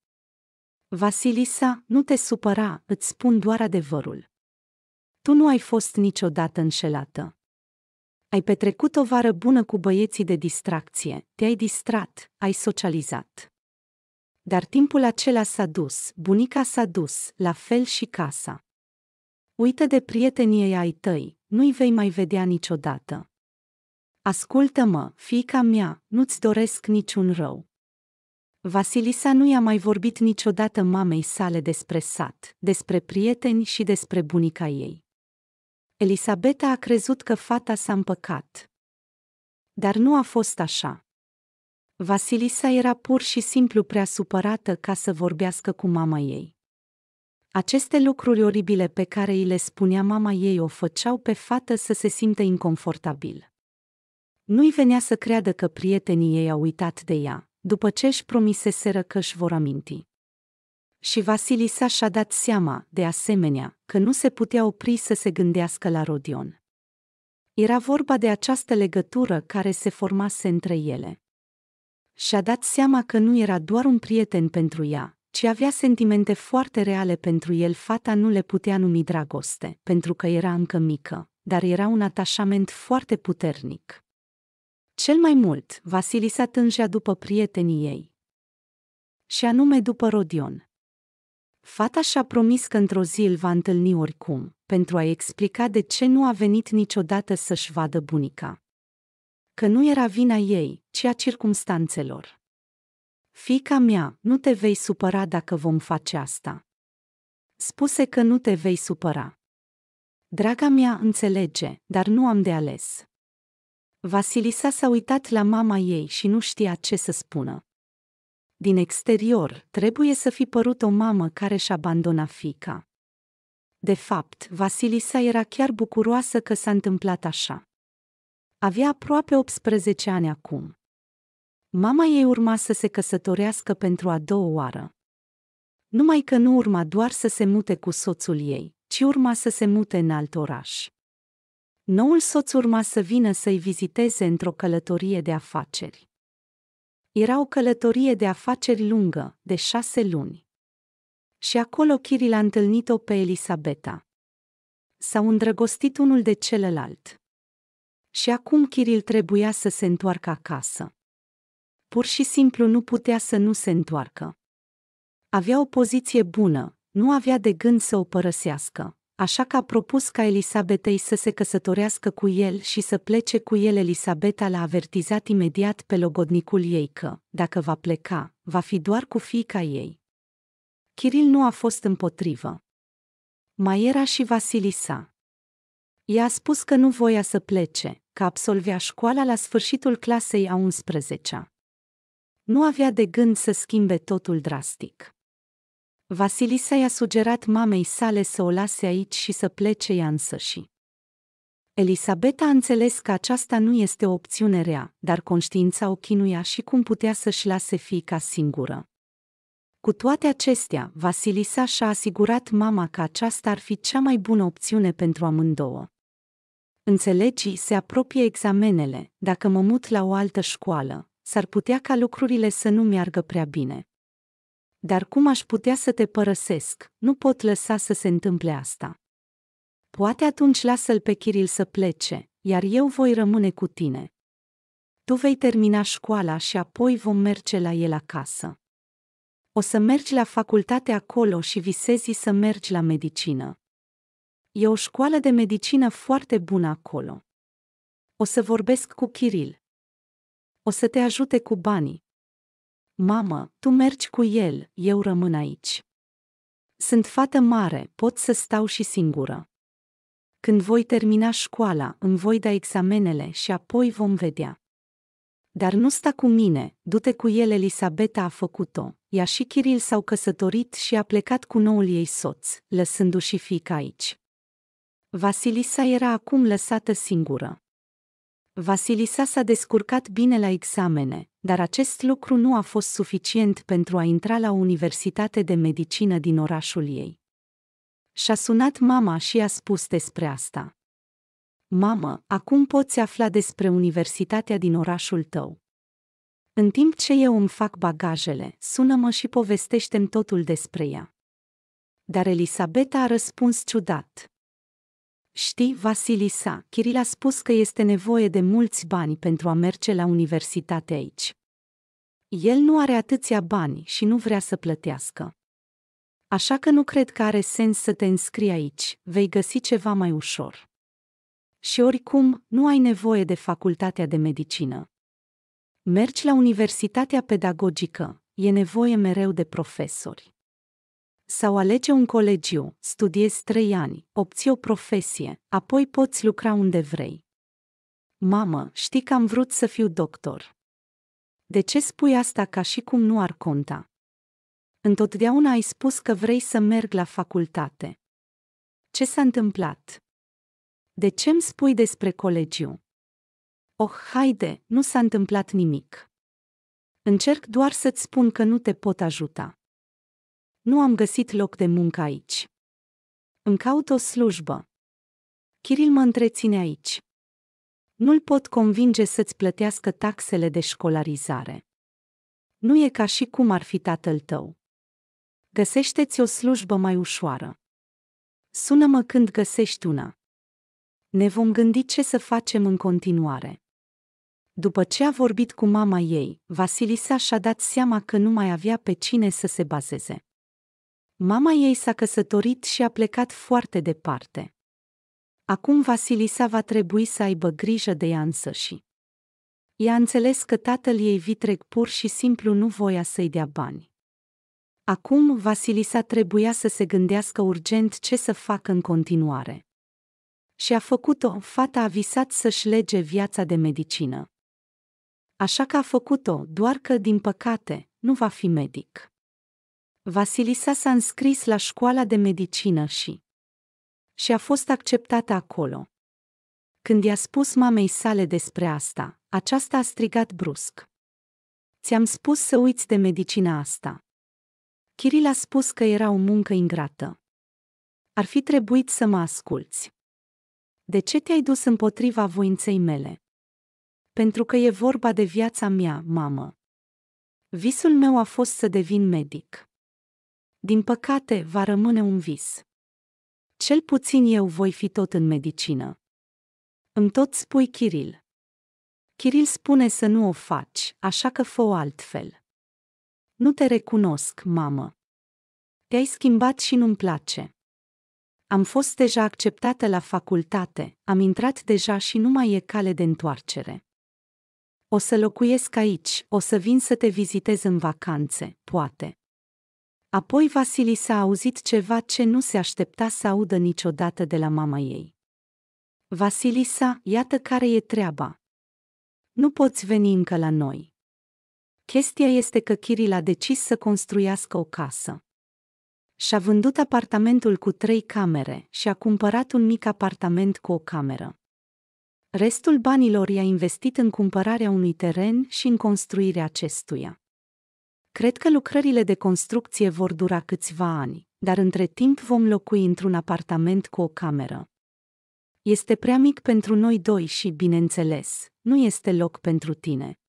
Vasilisa, nu te supăra, îți spun doar adevărul. Tu nu ai fost niciodată înșelată. Ai petrecut o vară bună cu băieții de distracție, te-ai distrat, ai socializat. Dar timpul acela s-a dus, bunica s-a dus, la fel și casa. Uită de prietenii ai tăi, nu-i vei mai vedea niciodată. Ascultă-mă, fiica mea, nu-ți doresc niciun rău. Vasilisa nu i-a mai vorbit niciodată mamei sale despre sat, despre prieteni și despre bunica ei. Elisabeta a crezut că fata s-a împăcat. Dar nu a fost așa. Vasilisa era pur și simplu prea supărată ca să vorbească cu mama ei. Aceste lucruri oribile pe care îi le spunea mama ei o făceau pe fată să se simtă inconfortabil. Nu-i venea să creadă că prietenii ei au uitat de ea, după ce își promiseseră că își vor aminti. Și Vasilisa și-a dat seama, de asemenea, că nu se putea opri să se gândească la Rodion. Era vorba de această legătură care se formase între ele și-a dat seama că nu era doar un prieten pentru ea, ci avea sentimente foarte reale pentru el. Fata nu le putea numi dragoste, pentru că era încă mică, dar era un atașament foarte puternic. Cel mai mult, Vasilisa tângea după prietenii ei. Și anume după Rodion. Fata și-a promis că într-o zi îl va întâlni oricum, pentru a-i explica de ce nu a venit niciodată să-și vadă bunica că nu era vina ei, ci a circumstanțelor. Fica mea, nu te vei supăra dacă vom face asta. Spuse că nu te vei supăra. Draga mea înțelege, dar nu am de ales. Vasilisa s-a uitat la mama ei și nu știa ce să spună. Din exterior, trebuie să fi părut o mamă care și abandona fica. De fapt, Vasilisa era chiar bucuroasă că s-a întâmplat așa. Avea aproape 18 ani acum. Mama ei urma să se căsătorească pentru a doua oară. Numai că nu urma doar să se mute cu soțul ei, ci urma să se mute în alt oraș. Noul soț urma să vină să-i viziteze într-o călătorie de afaceri. Era o călătorie de afaceri lungă, de șase luni. Și acolo Kiril a întâlnit-o pe Elisabeta. S-au îndrăgostit unul de celălalt. Și acum Kiril trebuia să se întoarcă acasă. Pur și simplu nu putea să nu se întoarcă. Avea o poziție bună, nu avea de gând să o părăsească, așa că a propus ca Elisabetei să se căsătorească cu el și să plece cu el. Elisabeta l-a avertizat imediat pe logodnicul ei că, dacă va pleca, va fi doar cu fiica ei. Kiril nu a fost împotrivă. Mai era și Vasilisa. I-a spus că nu voia să plece, că absolvea școala la sfârșitul clasei a 11-a. Nu avea de gând să schimbe totul drastic. Vasilisa i-a sugerat mamei sale să o lase aici și să plece ea însăși. Elisabeta a înțeles că aceasta nu este o opțiune rea, dar conștiința o chinuia și cum putea să-și lase fiica singură. Cu toate acestea, Vasilisa și-a asigurat mama că aceasta ar fi cea mai bună opțiune pentru amândouă. Înțelegi, se apropie examenele, dacă mă mut la o altă școală, s-ar putea ca lucrurile să nu meargă prea bine. Dar cum aș putea să te părăsesc, nu pot lăsa să se întâmple asta. Poate atunci lasă-l pe Kiril să plece, iar eu voi rămâne cu tine. Tu vei termina școala și apoi vom merge la el acasă. O să mergi la facultate acolo și visezi să mergi la medicină. E o școală de medicină foarte bună acolo. O să vorbesc cu Kiril. O să te ajute cu banii. Mamă, tu mergi cu el, eu rămân aici. Sunt fată mare, pot să stau și singură. Când voi termina școala, îmi voi da examenele și apoi vom vedea. Dar nu sta cu mine, du-te cu el, Elisabeta a făcut-o. Ea și Kiril s-au căsătorit și a plecat cu noul ei soț, lăsându-și fiica aici. Vasilisa era acum lăsată singură. Vasilisa s-a descurcat bine la examene, dar acest lucru nu a fost suficient pentru a intra la universitate de medicină din orașul ei. Și-a sunat mama și a spus despre asta. Mamă, acum poți afla despre universitatea din orașul tău. În timp ce eu îmi fac bagajele, sună-mă și povestește-mi totul despre ea. Dar Elisabeta a răspuns ciudat. Știi, Vasilisa, Kiril a spus că este nevoie de mulți bani pentru a merge la universitate aici. El nu are atâția bani și nu vrea să plătească. Așa că nu cred că are sens să te înscrii aici, vei găsi ceva mai ușor. Și oricum, nu ai nevoie de facultatea de medicină. Mergi la Universitatea Pedagogică, e nevoie mereu de profesori sau alege un colegiu, studiezi trei ani, obții o profesie, apoi poți lucra unde vrei. Mamă, știi că am vrut să fiu doctor. De ce spui asta ca și cum nu ar conta? Întotdeauna ai spus că vrei să merg la facultate. Ce s-a întâmplat? De ce îmi spui despre colegiu? Oh, haide, nu s-a întâmplat nimic. Încerc doar să-ți spun că nu te pot ajuta. Nu am găsit loc de muncă aici. Îmi caut o slujbă. Kiril mă întreține aici. Nu-l pot convinge să-ți plătească taxele de școlarizare. Nu e ca și cum ar fi tatăl tău. Găsește-ți o slujbă mai ușoară. Sună-mă când găsești una. Ne vom gândi ce să facem în continuare. După ce a vorbit cu mama ei, Vasilisa și-a dat seama că nu mai avea pe cine să se bazeze. Mama ei s-a căsătorit și a plecat foarte departe. Acum Vasilisa va trebui să aibă grijă de ea însăși. Ea a înțeles că tatăl ei vitreg pur și simplu nu voia să-i dea bani. Acum Vasilisa trebuia să se gândească urgent ce să facă în continuare. Și a făcut-o, fata a visat să-și lege viața de medicină. Așa că a făcut-o, doar că, din păcate, nu va fi medic. Vasilisa s-a înscris la școala de medicină și și a fost acceptată acolo. Când i-a spus mamei sale despre asta, aceasta a strigat brusc. Ți-am spus să uiți de medicina asta. Kiril a spus că era o muncă ingrată. Ar fi trebuit să mă asculți. De ce te-ai dus împotriva voinței mele? Pentru că e vorba de viața mea, mamă. Visul meu a fost să devin medic din păcate, va rămâne un vis. Cel puțin eu voi fi tot în medicină. Îmi tot spui Kiril. Kiril spune să nu o faci, așa că fă altfel. Nu te recunosc, mamă. Te-ai schimbat și nu-mi place. Am fost deja acceptată la facultate, am intrat deja și nu mai e cale de întoarcere. O să locuiesc aici, o să vin să te vizitez în vacanțe, poate. Apoi Vasilisa a auzit ceva ce nu se aștepta să audă niciodată de la mama ei. Vasilisa, iată care e treaba. Nu poți veni încă la noi. Chestia este că Kiril a decis să construiască o casă. Și-a vândut apartamentul cu trei camere și a cumpărat un mic apartament cu o cameră. Restul banilor i-a investit în cumpărarea unui teren și în construirea acestuia. Cred că lucrările de construcție vor dura câțiva ani, dar între timp vom locui într-un apartament cu o cameră. Este prea mic pentru noi doi și, bineînțeles, nu este loc pentru tine.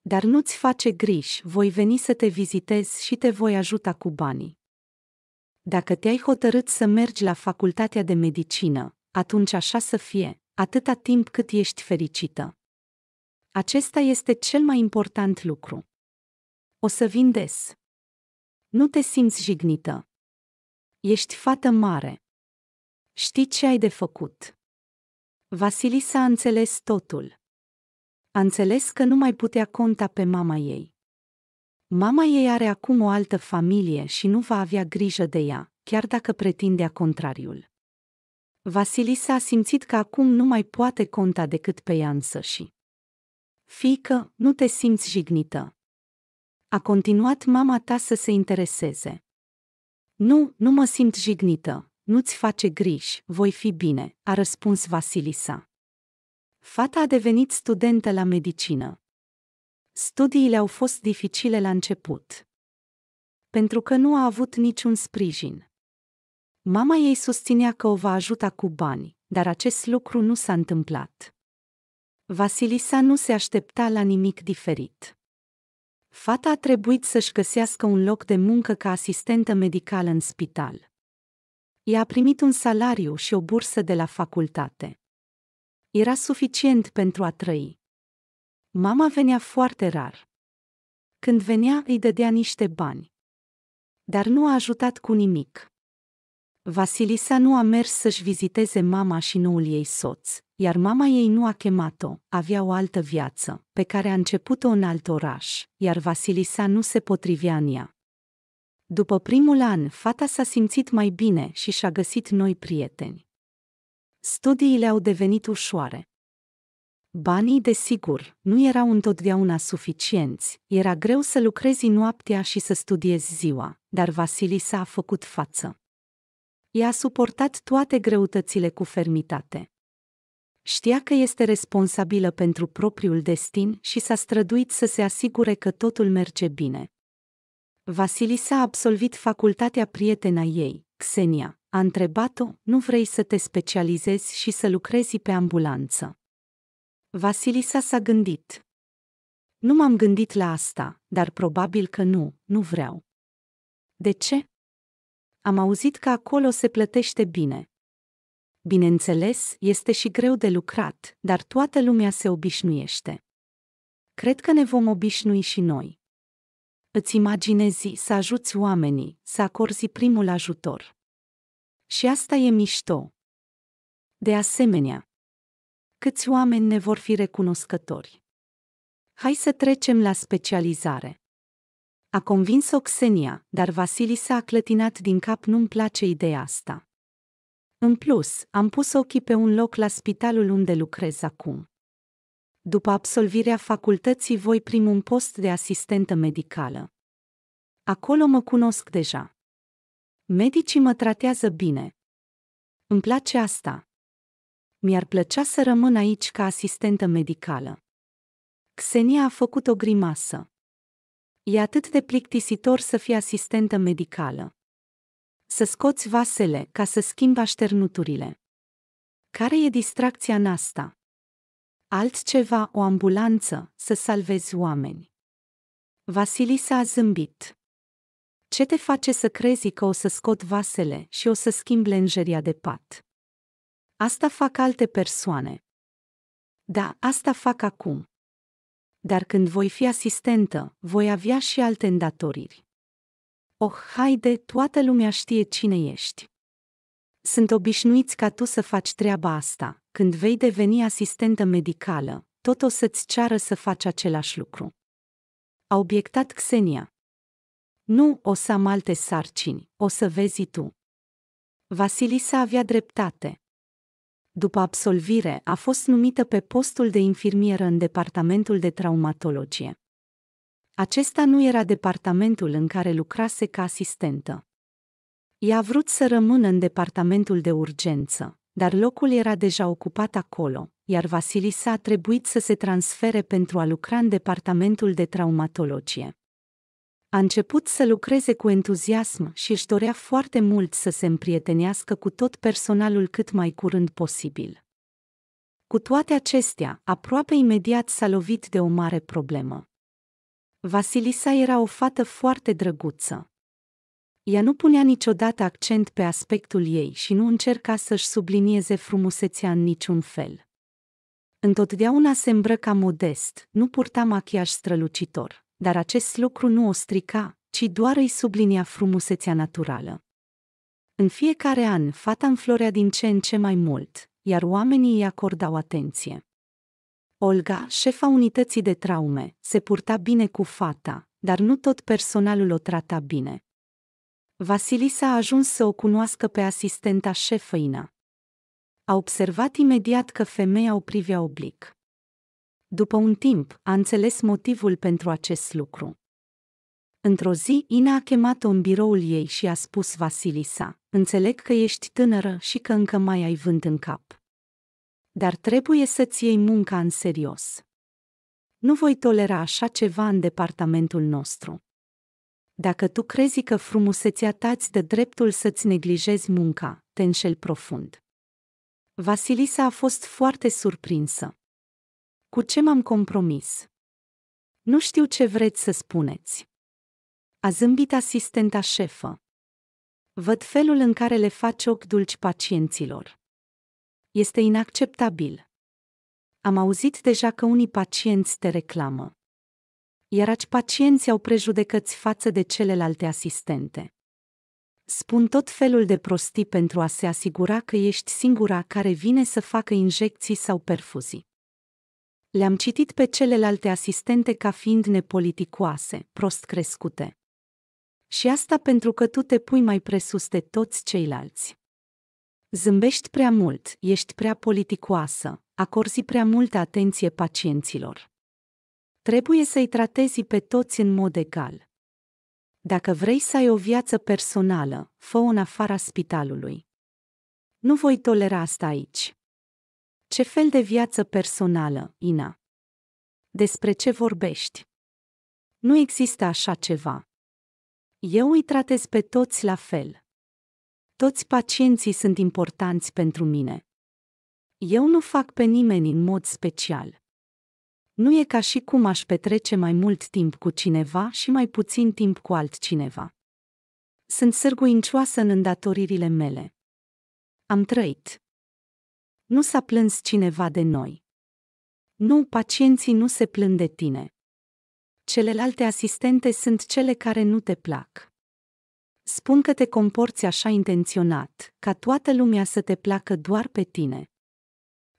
Dar nu-ți face griji, voi veni să te vizitez și te voi ajuta cu banii. Dacă te-ai hotărât să mergi la facultatea de medicină, atunci așa să fie, atâta timp cât ești fericită. Acesta este cel mai important lucru. O să vin des. Nu te simți jignită. Ești fată mare. Știi ce ai de făcut. Vasilisa a înțeles totul. A înțeles că nu mai putea conta pe mama ei. Mama ei are acum o altă familie și nu va avea grijă de ea, chiar dacă pretindea contrariul. Vasilisa a simțit că acum nu mai poate conta decât pe ea însăși. Fică, nu te simți jignită, a continuat mama ta să se intereseze. Nu, nu mă simt jignită, nu-ți face griji, voi fi bine, a răspuns Vasilisa. Fata a devenit studentă la medicină. Studiile au fost dificile la început. Pentru că nu a avut niciun sprijin. Mama ei susținea că o va ajuta cu bani, dar acest lucru nu s-a întâmplat. Vasilisa nu se aștepta la nimic diferit. Fata a trebuit să-și găsească un loc de muncă ca asistentă medicală în spital. Ea a primit un salariu și o bursă de la facultate. Era suficient pentru a trăi. Mama venea foarte rar. Când venea, îi dădea niște bani. Dar nu a ajutat cu nimic. Vasilisa nu a mers să-și viziteze mama și noul ei soț iar mama ei nu a chemat-o, avea o altă viață, pe care a început-o în alt oraș, iar Vasilisa nu se potrivea în ea. După primul an, fata s-a simțit mai bine și și-a găsit noi prieteni. Studiile au devenit ușoare. Banii, desigur, nu erau întotdeauna suficienți, era greu să lucrezi noaptea și să studiezi ziua, dar Vasilisa a făcut față. Ea a suportat toate greutățile cu fermitate. Știa că este responsabilă pentru propriul destin și s-a străduit să se asigure că totul merge bine. Vasilisa a absolvit facultatea prietena ei, Xenia. A întrebat-o, nu vrei să te specializezi și să lucrezi pe ambulanță? Vasilisa s-a gândit. Nu m-am gândit la asta, dar probabil că nu, nu vreau. De ce? Am auzit că acolo se plătește bine, Bineînțeles, este și greu de lucrat, dar toată lumea se obișnuiește. Cred că ne vom obișnui și noi. Îți imaginezi să ajuți oamenii, să acorzi primul ajutor. Și asta e mișto. De asemenea, câți oameni ne vor fi recunoscători? Hai să trecem la specializare. A convins Oxenia, dar Vasilisa s-a clătinat din cap nu-mi place ideea asta. În plus, am pus ochii pe un loc la spitalul unde lucrez acum. După absolvirea facultății voi primi un post de asistentă medicală. Acolo mă cunosc deja. Medicii mă tratează bine. Îmi place asta. Mi-ar plăcea să rămân aici ca asistentă medicală. Xenia a făcut o grimasă. E atât de plictisitor să fii asistentă medicală. Să scoți vasele ca să schimbi așternuturile. Care e distracția în asta? Altceva, o ambulanță, să salvezi oameni. Vasilisa a zâmbit. Ce te face să crezi că o să scot vasele și o să schimb lenjeria de pat? Asta fac alte persoane. Da, asta fac acum. Dar când voi fi asistentă, voi avea și alte îndatoriri. Oh, haide, toată lumea știe cine ești. Sunt obișnuiți ca tu să faci treaba asta. Când vei deveni asistentă medicală, tot o să-ți ceară să faci același lucru. A obiectat Xenia. Nu, o să am alte sarcini, o să vezi tu. Vasilisa avea dreptate. După absolvire, a fost numită pe postul de infirmieră în departamentul de traumatologie. Acesta nu era departamentul în care lucrase ca asistentă. Ea a vrut să rămână în departamentul de urgență, dar locul era deja ocupat acolo, iar Vasilisa a trebuit să se transfere pentru a lucra în departamentul de traumatologie. A început să lucreze cu entuziasm și își dorea foarte mult să se împrietenească cu tot personalul cât mai curând posibil. Cu toate acestea, aproape imediat s-a lovit de o mare problemă. Vasilisa era o fată foarte drăguță. Ea nu punea niciodată accent pe aspectul ei și nu încerca să-și sublinieze frumusețea în niciun fel. Întotdeauna se îmbrăca modest, nu purta machiaj strălucitor, dar acest lucru nu o strica, ci doar îi sublinia frumusețea naturală. În fiecare an, fata înflorea din ce în ce mai mult, iar oamenii îi acordau atenție. Olga, șefa unității de traume, se purta bine cu fata, dar nu tot personalul o trata bine. Vasilisa a ajuns să o cunoască pe asistenta șefăina. A observat imediat că femeia o privea oblic. După un timp, a înțeles motivul pentru acest lucru. Într-o zi, Ina a chemat-o în biroul ei și a spus Vasilisa, înțeleg că ești tânără și că încă mai ai vânt în cap. Dar trebuie să-ți iei munca în serios. Nu voi tolera așa ceva în departamentul nostru. Dacă tu crezi că frumusețea ta îți dă dreptul să-ți neglijezi munca, te înșel profund. Vasilisa a fost foarte surprinsă. Cu ce m-am compromis? Nu știu ce vreți să spuneți. A zâmbit asistenta șefă. Văd felul în care le faci ochi dulci pacienților. Este inacceptabil. Am auzit deja că unii pacienți te reclamă. Iar aci pacienți au prejudecăți față de celelalte asistente. Spun tot felul de prostii pentru a se asigura că ești singura care vine să facă injecții sau perfuzii le-am citit pe celelalte asistente ca fiind nepoliticoase, prost crescute. Și asta pentru că tu te pui mai presus de toți ceilalți. Zâmbești prea mult, ești prea politicoasă, acorzi prea multă atenție pacienților. Trebuie să-i tratezi pe toți în mod egal. Dacă vrei să ai o viață personală, fă în afara spitalului. Nu voi tolera asta aici. Ce fel de viață personală, Ina? Despre ce vorbești? Nu există așa ceva. Eu îi tratez pe toți la fel, toți pacienții sunt importanți pentru mine. Eu nu fac pe nimeni în mod special. Nu e ca și cum aș petrece mai mult timp cu cineva și mai puțin timp cu altcineva. Sunt sârguincioasă în îndatoririle mele. Am trăit. Nu s-a plâns cineva de noi. Nu, pacienții nu se plâng de tine. Celelalte asistente sunt cele care nu te plac spun că te comporți așa intenționat, ca toată lumea să te placă doar pe tine.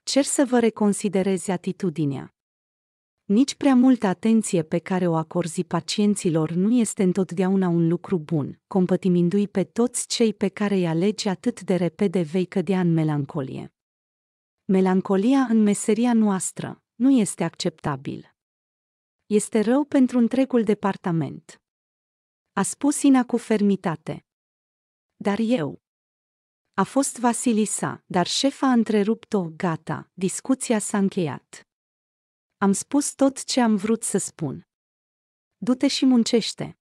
Cer să vă reconsiderezi atitudinea. Nici prea multă atenție pe care o acorzi pacienților nu este întotdeauna un lucru bun, compătimindu-i pe toți cei pe care îi alegi atât de repede vei cădea în melancolie. Melancolia în meseria noastră nu este acceptabil. Este rău pentru întregul departament a spus Ina cu fermitate. Dar eu. A fost Vasilisa, dar șefa a întrerupt-o, gata, discuția s-a încheiat. Am spus tot ce am vrut să spun. Du-te și muncește.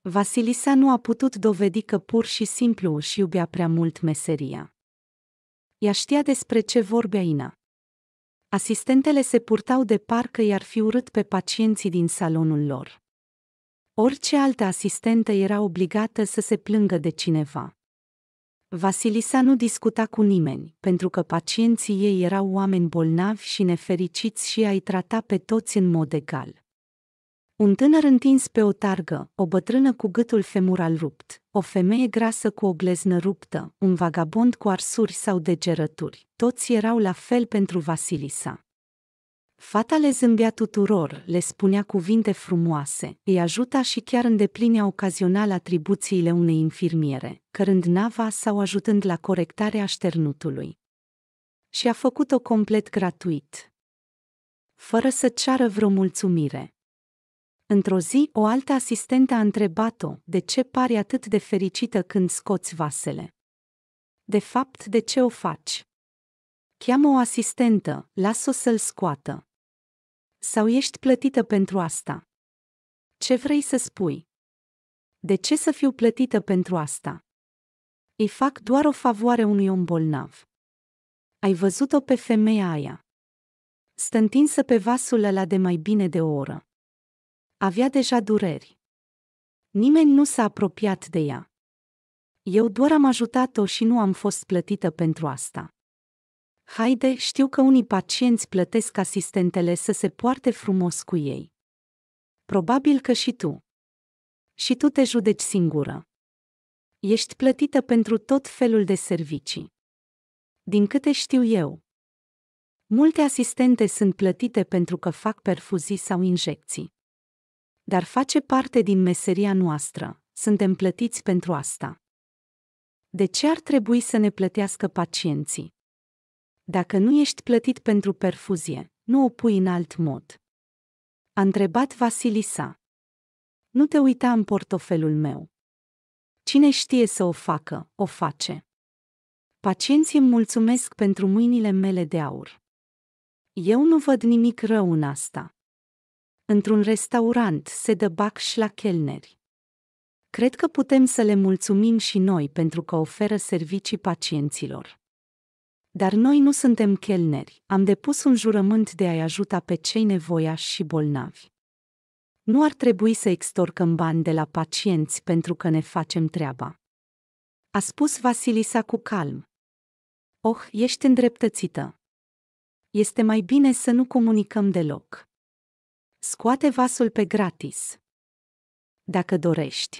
Vasilisa nu a putut dovedi că pur și simplu își iubea prea mult meseria. Ea știa despre ce vorbea Ina. Asistentele se purtau de parcă i-ar fi urât pe pacienții din salonul lor. Orice altă asistentă era obligată să se plângă de cineva. Vasilisa nu discuta cu nimeni, pentru că pacienții ei erau oameni bolnavi și nefericiți și ai trata pe toți în mod egal. Un tânăr întins pe o targă, o bătrână cu gâtul femural rupt, o femeie grasă cu o gleznă ruptă, un vagabond cu arsuri sau degerături, toți erau la fel pentru Vasilisa. Fata le zâmbea tuturor, le spunea cuvinte frumoase, îi ajuta și chiar îndeplinea ocazional atribuțiile unei infirmiere, cărând nava sau ajutând la corectarea șternutului. Și a făcut-o complet gratuit. Fără să ceară vreo mulțumire. Într-o zi, o altă asistentă a întrebat-o de ce pari atât de fericită când scoți vasele. De fapt, de ce o faci? Cheamă o asistentă, las-o să-l scoată. Sau ești plătită pentru asta? Ce vrei să spui? De ce să fiu plătită pentru asta? Îi fac doar o favoare unui om bolnav. Ai văzut-o pe femeia aia. Stă întinsă pe vasul ăla de mai bine de o oră. Avea deja dureri. Nimeni nu s-a apropiat de ea. Eu doar am ajutat-o și nu am fost plătită pentru asta. Haide, știu că unii pacienți plătesc asistentele să se poarte frumos cu ei. Probabil că și tu. Și tu te judeci singură. Ești plătită pentru tot felul de servicii. Din câte știu eu, multe asistente sunt plătite pentru că fac perfuzii sau injecții. Dar face parte din meseria noastră, suntem plătiți pentru asta. De ce ar trebui să ne plătească pacienții? Dacă nu ești plătit pentru perfuzie, nu o pui în alt mod. A întrebat Vasilisa. Nu te uita în portofelul meu. Cine știe să o facă, o face. Pacienții îmi mulțumesc pentru mâinile mele de aur. Eu nu văd nimic rău în asta. Într-un restaurant se dă și la chelneri. Cred că putem să le mulțumim și noi pentru că oferă servicii pacienților. Dar noi nu suntem chelneri, am depus un jurământ de a-i ajuta pe cei nevoiași și bolnavi. Nu ar trebui să extorcăm bani de la pacienți pentru că ne facem treaba. A spus Vasilisa cu calm. Oh, ești îndreptățită. Este mai bine să nu comunicăm deloc. Scoate vasul pe gratis. Dacă dorești.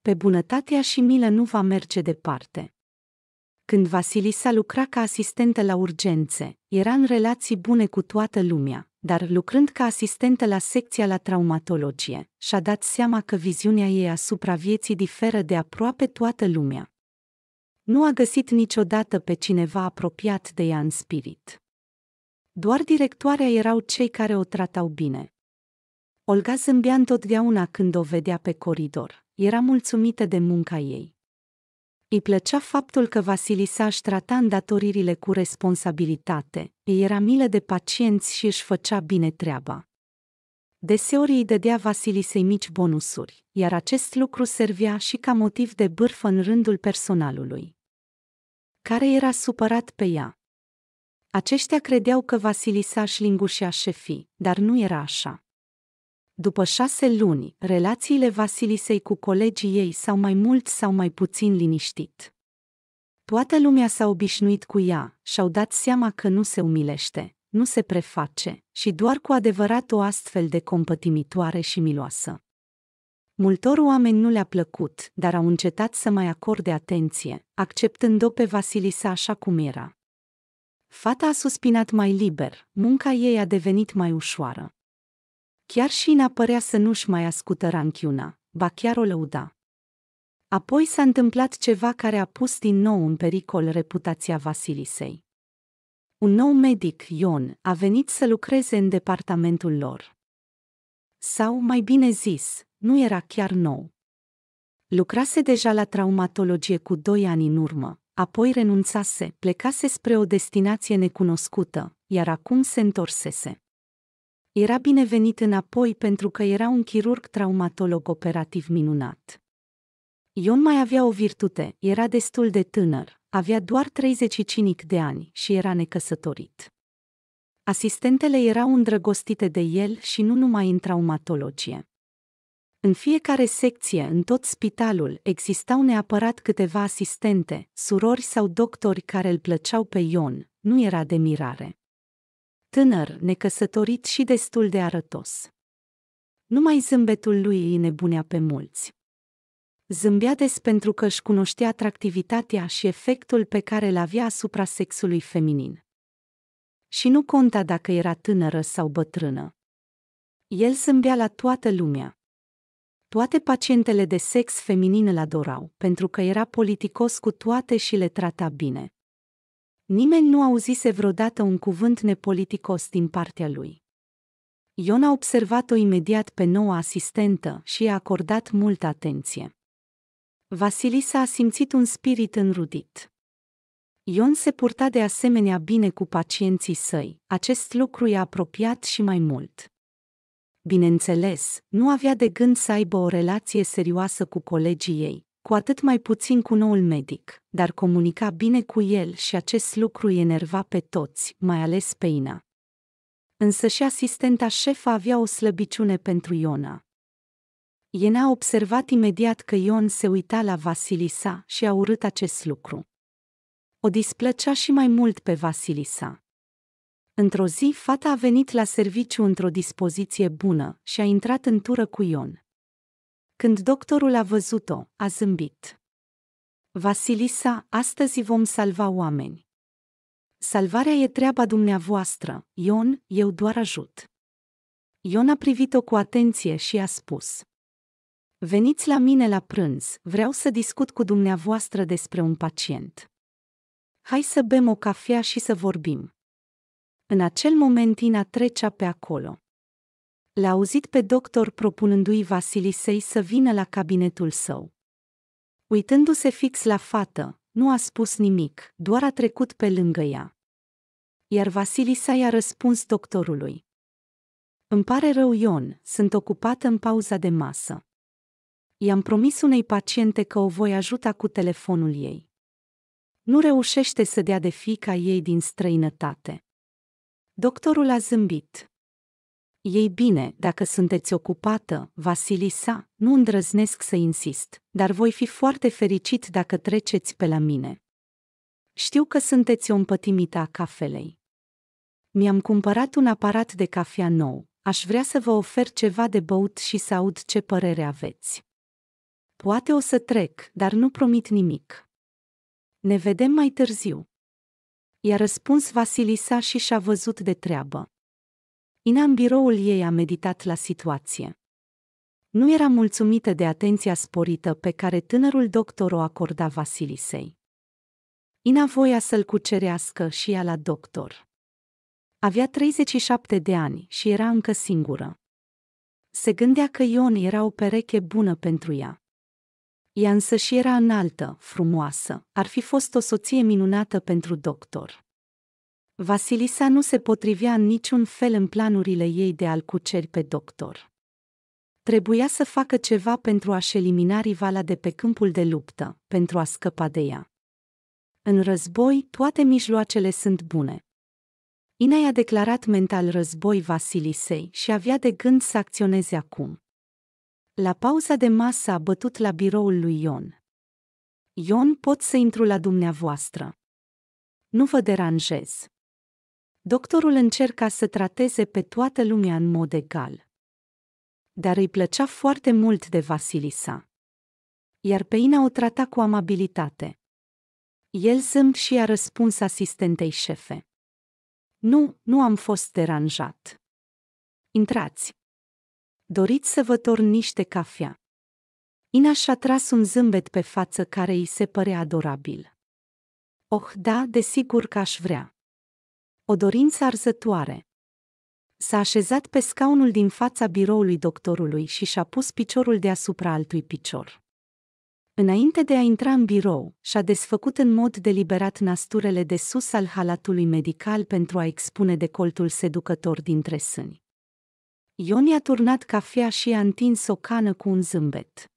Pe bunătatea și milă nu va merge departe. Când Vasilisa lucra ca asistentă la urgențe, era în relații bune cu toată lumea, dar lucrând ca asistentă la secția la traumatologie, și-a dat seama că viziunea ei asupra vieții diferă de aproape toată lumea. Nu a găsit niciodată pe cineva apropiat de ea în spirit. Doar directoarea erau cei care o tratau bine. Olga zâmbea întotdeauna când o vedea pe coridor. Era mulțumită de munca ei. Îi plăcea faptul că Vasilisa își trata îndatoririle cu responsabilitate, îi era milă de pacienți și își făcea bine treaba. Deseori îi dădea Vasilisei mici bonusuri, iar acest lucru servia și ca motiv de bârfă în rândul personalului. Care era supărat pe ea. Aceștia credeau că Vasilisa își lingușea șefii, dar nu era așa. După șase luni, relațiile Vasilisei cu colegii ei s-au mai mult sau mai puțin liniștit. Toată lumea s-a obișnuit cu ea, și-au dat seama că nu se umilește, nu se preface, și doar cu adevărat o astfel de compătimitoare și miloasă. Multor oameni nu le-a plăcut, dar au încetat să mai acorde atenție, acceptând-o pe Vasilisa așa cum era. Fata a suspinat mai liber, munca ei a devenit mai ușoară. Chiar și în părea să nu-și mai ascută ranchiuna, ba chiar o lăuda. Apoi s-a întâmplat ceva care a pus din nou în pericol reputația Vasilisei. Un nou medic, Ion, a venit să lucreze în departamentul lor. Sau, mai bine zis, nu era chiar nou. Lucrase deja la traumatologie cu doi ani în urmă, apoi renunțase, plecase spre o destinație necunoscută, iar acum se întorsese era binevenit înapoi pentru că era un chirurg traumatolog operativ minunat. Ion mai avea o virtute, era destul de tânăr, avea doar 35 de ani și era necăsătorit. Asistentele erau îndrăgostite de el și nu numai în traumatologie. În fiecare secție, în tot spitalul, existau neapărat câteva asistente, surori sau doctori care îl plăceau pe Ion, nu era de mirare tânăr, necăsătorit și destul de arătos. Numai zâmbetul lui îi nebunea pe mulți. Zâmbea des pentru că își cunoștea atractivitatea și efectul pe care îl avea asupra sexului feminin. Și nu conta dacă era tânără sau bătrână. El zâmbea la toată lumea. Toate pacientele de sex feminin îl adorau, pentru că era politicos cu toate și le trata bine. Nimeni nu auzise vreodată un cuvânt nepoliticos din partea lui. Ion a observat-o imediat pe noua asistentă și i-a acordat multă atenție. Vasilisa a simțit un spirit înrudit. Ion se purta de asemenea bine cu pacienții săi, acest lucru i-a apropiat și mai mult. Bineînțeles, nu avea de gând să aibă o relație serioasă cu colegii ei, cu atât mai puțin cu noul medic dar comunica bine cu el și acest lucru îi enerva pe toți, mai ales pe Ina. Însă și asistenta șefa avea o slăbiciune pentru Iona. Iena a observat imediat că Ion se uita la Vasilisa și a urât acest lucru. O displăcea și mai mult pe Vasilisa. Într-o zi, fata a venit la serviciu într-o dispoziție bună și a intrat în tură cu Ion. Când doctorul a văzut-o, a zâmbit. Vasilisa, astăzi vom salva oameni. Salvarea e treaba dumneavoastră, Ion, eu doar ajut. Ion a privit-o cu atenție și a spus. Veniți la mine la prânz, vreau să discut cu dumneavoastră despre un pacient. Hai să bem o cafea și să vorbim. În acel moment Ina trecea pe acolo. L-a auzit pe doctor propunându-i Vasilisei să vină la cabinetul său. Uitându-se fix la fată, nu a spus nimic, doar a trecut pe lângă ea. Iar Vasilisa i-a răspuns doctorului. Îmi pare rău, Ion, sunt ocupată în pauza de masă. I-am promis unei paciente că o voi ajuta cu telefonul ei. Nu reușește să dea de fica ei din străinătate. Doctorul a zâmbit ei bine, dacă sunteți ocupată, Vasilisa, nu îndrăznesc să insist, dar voi fi foarte fericit dacă treceți pe la mine. Știu că sunteți o împătimită a cafelei. Mi-am cumpărat un aparat de cafea nou, aș vrea să vă ofer ceva de băut și să aud ce părere aveți. Poate o să trec, dar nu promit nimic. Ne vedem mai târziu. I-a răspuns Vasilisa și și-a văzut de treabă. Ina în biroul ei a meditat la situație. Nu era mulțumită de atenția sporită pe care tânărul doctor o acorda Vasilisei. Ina voia să-l cucerească și ea la doctor. Avea 37 de ani și era încă singură. Se gândea că Ion era o pereche bună pentru ea. Ea însă și era înaltă, frumoasă, ar fi fost o soție minunată pentru doctor. Vasilisa nu se potrivea în niciun fel în planurile ei de a-l cuceri pe doctor. Trebuia să facă ceva pentru a-și elimina rivala de pe câmpul de luptă, pentru a scăpa de ea. În război, toate mijloacele sunt bune. Ina i-a declarat mental război Vasilisei și avea de gând să acționeze acum. La pauza de masă a bătut la biroul lui Ion. Ion, pot să intru la dumneavoastră. Nu vă deranjez. Doctorul încerca să trateze pe toată lumea în mod egal. Dar îi plăcea foarte mult de Vasilisa. Iar pe ina o trata cu amabilitate. El zâmb și a răspuns asistentei șefe. Nu, nu am fost deranjat. Intrați. Doriți să vă torn niște cafea. Ina și-a tras un zâmbet pe față care îi se părea adorabil. Oh, da, desigur că aș vrea. O dorință arzătoare. S-a așezat pe scaunul din fața biroului doctorului și și-a pus piciorul deasupra altui picior. Înainte de a intra în birou, și-a desfăcut în mod deliberat nasturele de sus al halatului medical pentru a expune decoltul seducător dintre sâni. Ion i-a turnat cafea și a întins o cană cu un zâmbet.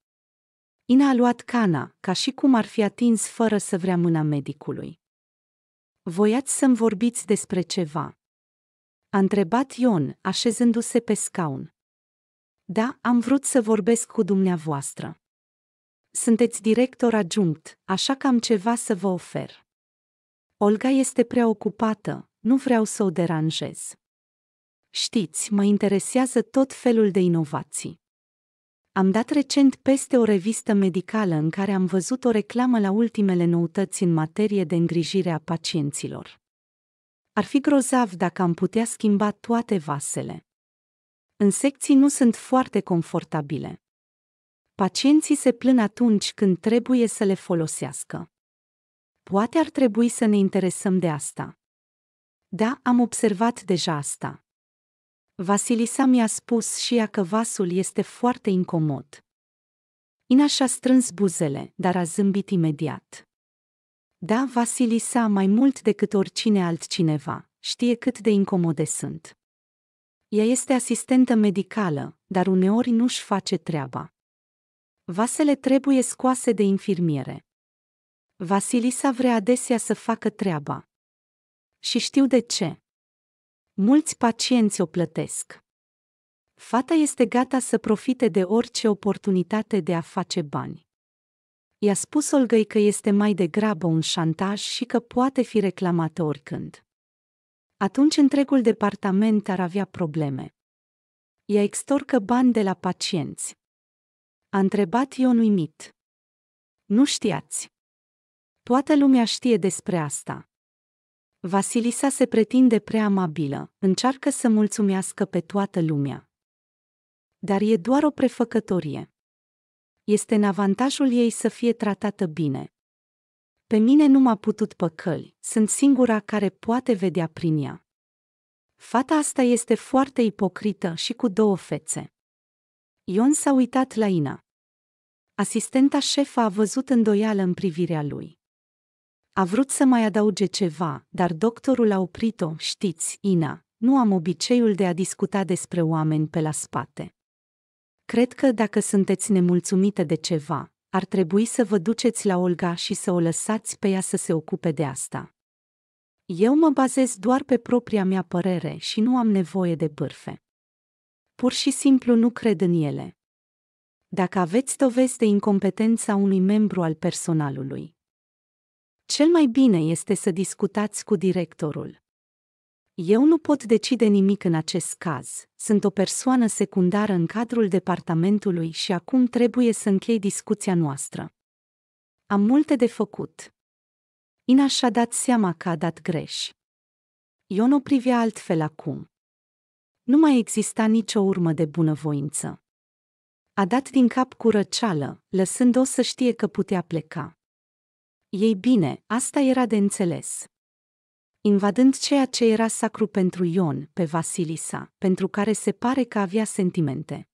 Ina a luat cana, ca și cum ar fi atins fără să vrea mâna medicului. Voiați să-mi vorbiți despre ceva? A întrebat Ion, așezându-se pe scaun. Da, am vrut să vorbesc cu dumneavoastră. Sunteți director adjunct, așa că am ceva să vă ofer. Olga este prea ocupată, nu vreau să o deranjez. Știți, mă interesează tot felul de inovații. Am dat recent peste o revistă medicală în care am văzut o reclamă la ultimele noutăți în materie de îngrijire a pacienților. Ar fi grozav dacă am putea schimba toate vasele. În secții nu sunt foarte confortabile. Pacienții se plâng atunci când trebuie să le folosească. Poate ar trebui să ne interesăm de asta. Da, am observat deja asta. Vasilisa mi-a spus și ea că vasul este foarte incomod. Ina și-a strâns buzele, dar a zâmbit imediat. Da, Vasilisa, mai mult decât oricine altcineva, știe cât de incomode sunt. Ea este asistentă medicală, dar uneori nu-și face treaba. Vasele trebuie scoase de infirmiere. Vasilisa vrea adesea să facă treaba. Și știu de ce mulți pacienți o plătesc. Fata este gata să profite de orice oportunitate de a face bani. I-a spus Olgăi că este mai degrabă un șantaj și că poate fi reclamată oricând. Atunci întregul departament ar avea probleme. Ea extorcă bani de la pacienți. A întrebat Ion uimit. Nu știați. Toată lumea știe despre asta. Vasilisa se pretinde prea amabilă, încearcă să mulțumească pe toată lumea. Dar e doar o prefăcătorie. Este în avantajul ei să fie tratată bine. Pe mine nu m-a putut păcăli, sunt singura care poate vedea prin ea. Fata asta este foarte ipocrită și cu două fețe. Ion s-a uitat la Ina. Asistenta șefa a văzut îndoială în privirea lui. A vrut să mai adauge ceva, dar doctorul a oprit-o, știți, Ina, nu am obiceiul de a discuta despre oameni pe la spate. Cred că dacă sunteți nemulțumite de ceva, ar trebui să vă duceți la Olga și să o lăsați pe ea să se ocupe de asta. Eu mă bazez doar pe propria mea părere și nu am nevoie de bârfe. Pur și simplu nu cred în ele. Dacă aveți dovezi de incompetența unui membru al personalului, cel mai bine este să discutați cu directorul. Eu nu pot decide nimic în acest caz, sunt o persoană secundară în cadrul departamentului și acum trebuie să închei discuția noastră. Am multe de făcut. Ina și-a dat seama că a dat greș. Eu nu privea altfel acum. Nu mai exista nicio urmă de bunăvoință. A dat din cap cu răceală, lăsând-o să știe că putea pleca. Ei bine, asta era de înțeles. Invadând ceea ce era sacru pentru Ion, pe Vasilisa, pentru care se pare că avea sentimente.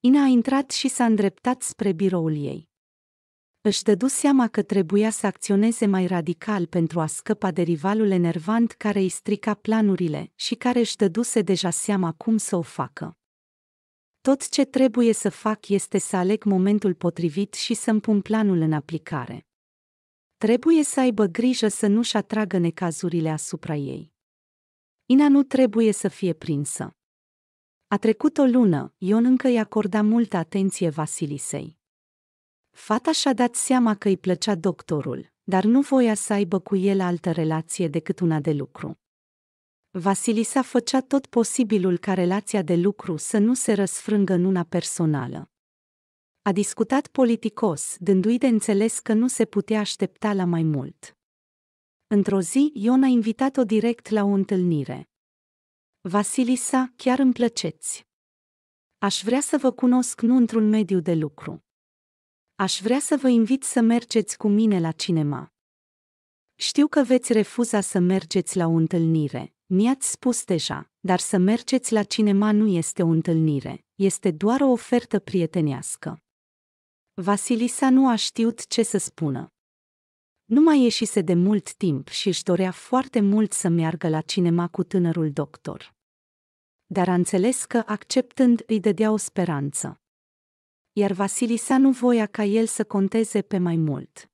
Ina a intrat și s-a îndreptat spre biroul ei. Își dădu seama că trebuia să acționeze mai radical pentru a scăpa de rivalul enervant care îi strica planurile și care își dăduse deja seama cum să o facă. Tot ce trebuie să fac este să aleg momentul potrivit și să-mi pun planul în aplicare trebuie să aibă grijă să nu-și atragă necazurile asupra ei. Ina nu trebuie să fie prinsă. A trecut o lună, Ion încă îi acorda multă atenție Vasilisei. Fata și-a dat seama că îi plăcea doctorul, dar nu voia să aibă cu el altă relație decât una de lucru. Vasilisa făcea tot posibilul ca relația de lucru să nu se răsfrângă în una personală. A discutat politicos, dându-i de înțeles că nu se putea aștepta la mai mult. Într-o zi, Ion a invitat-o direct la o întâlnire. Vasilisa, chiar îmi plăceți. Aș vrea să vă cunosc nu într-un mediu de lucru. Aș vrea să vă invit să mergeți cu mine la cinema. Știu că veți refuza să mergeți la o întâlnire, mi-ați spus deja, dar să mergeți la cinema nu este o întâlnire, este doar o ofertă prietenească. Vasilisa nu a știut ce să spună. Nu mai ieșise de mult timp și își dorea foarte mult să meargă la cinema cu tânărul doctor. Dar a înțeles că, acceptând, îi dădea o speranță. Iar Vasilisa nu voia ca el să conteze pe mai mult.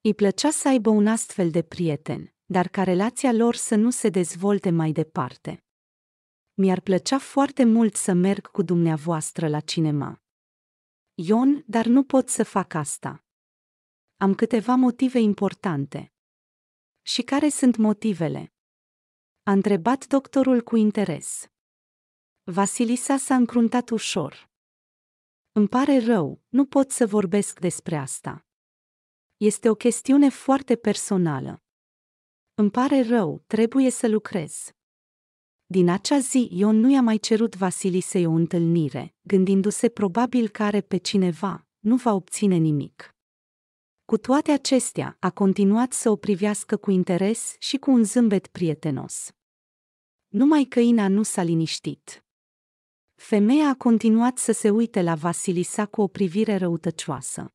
Îi plăcea să aibă un astfel de prieten, dar ca relația lor să nu se dezvolte mai departe. Mi-ar plăcea foarte mult să merg cu dumneavoastră la cinema. Ion, dar nu pot să fac asta. Am câteva motive importante. Și care sunt motivele? A întrebat doctorul cu interes. Vasilisa s-a încruntat ușor. Îmi pare rău, nu pot să vorbesc despre asta. Este o chestiune foarte personală. Îmi pare rău, trebuie să lucrez. Din acea zi Ion nu i-a mai cerut Vasilisei o întâlnire, gândindu-se probabil că are pe cineva, nu va obține nimic. Cu toate acestea, a continuat să o privească cu interes și cu un zâmbet prietenos. Numai că Ina nu s-a liniștit. Femeia a continuat să se uite la Vasilisa cu o privire răutăcioasă.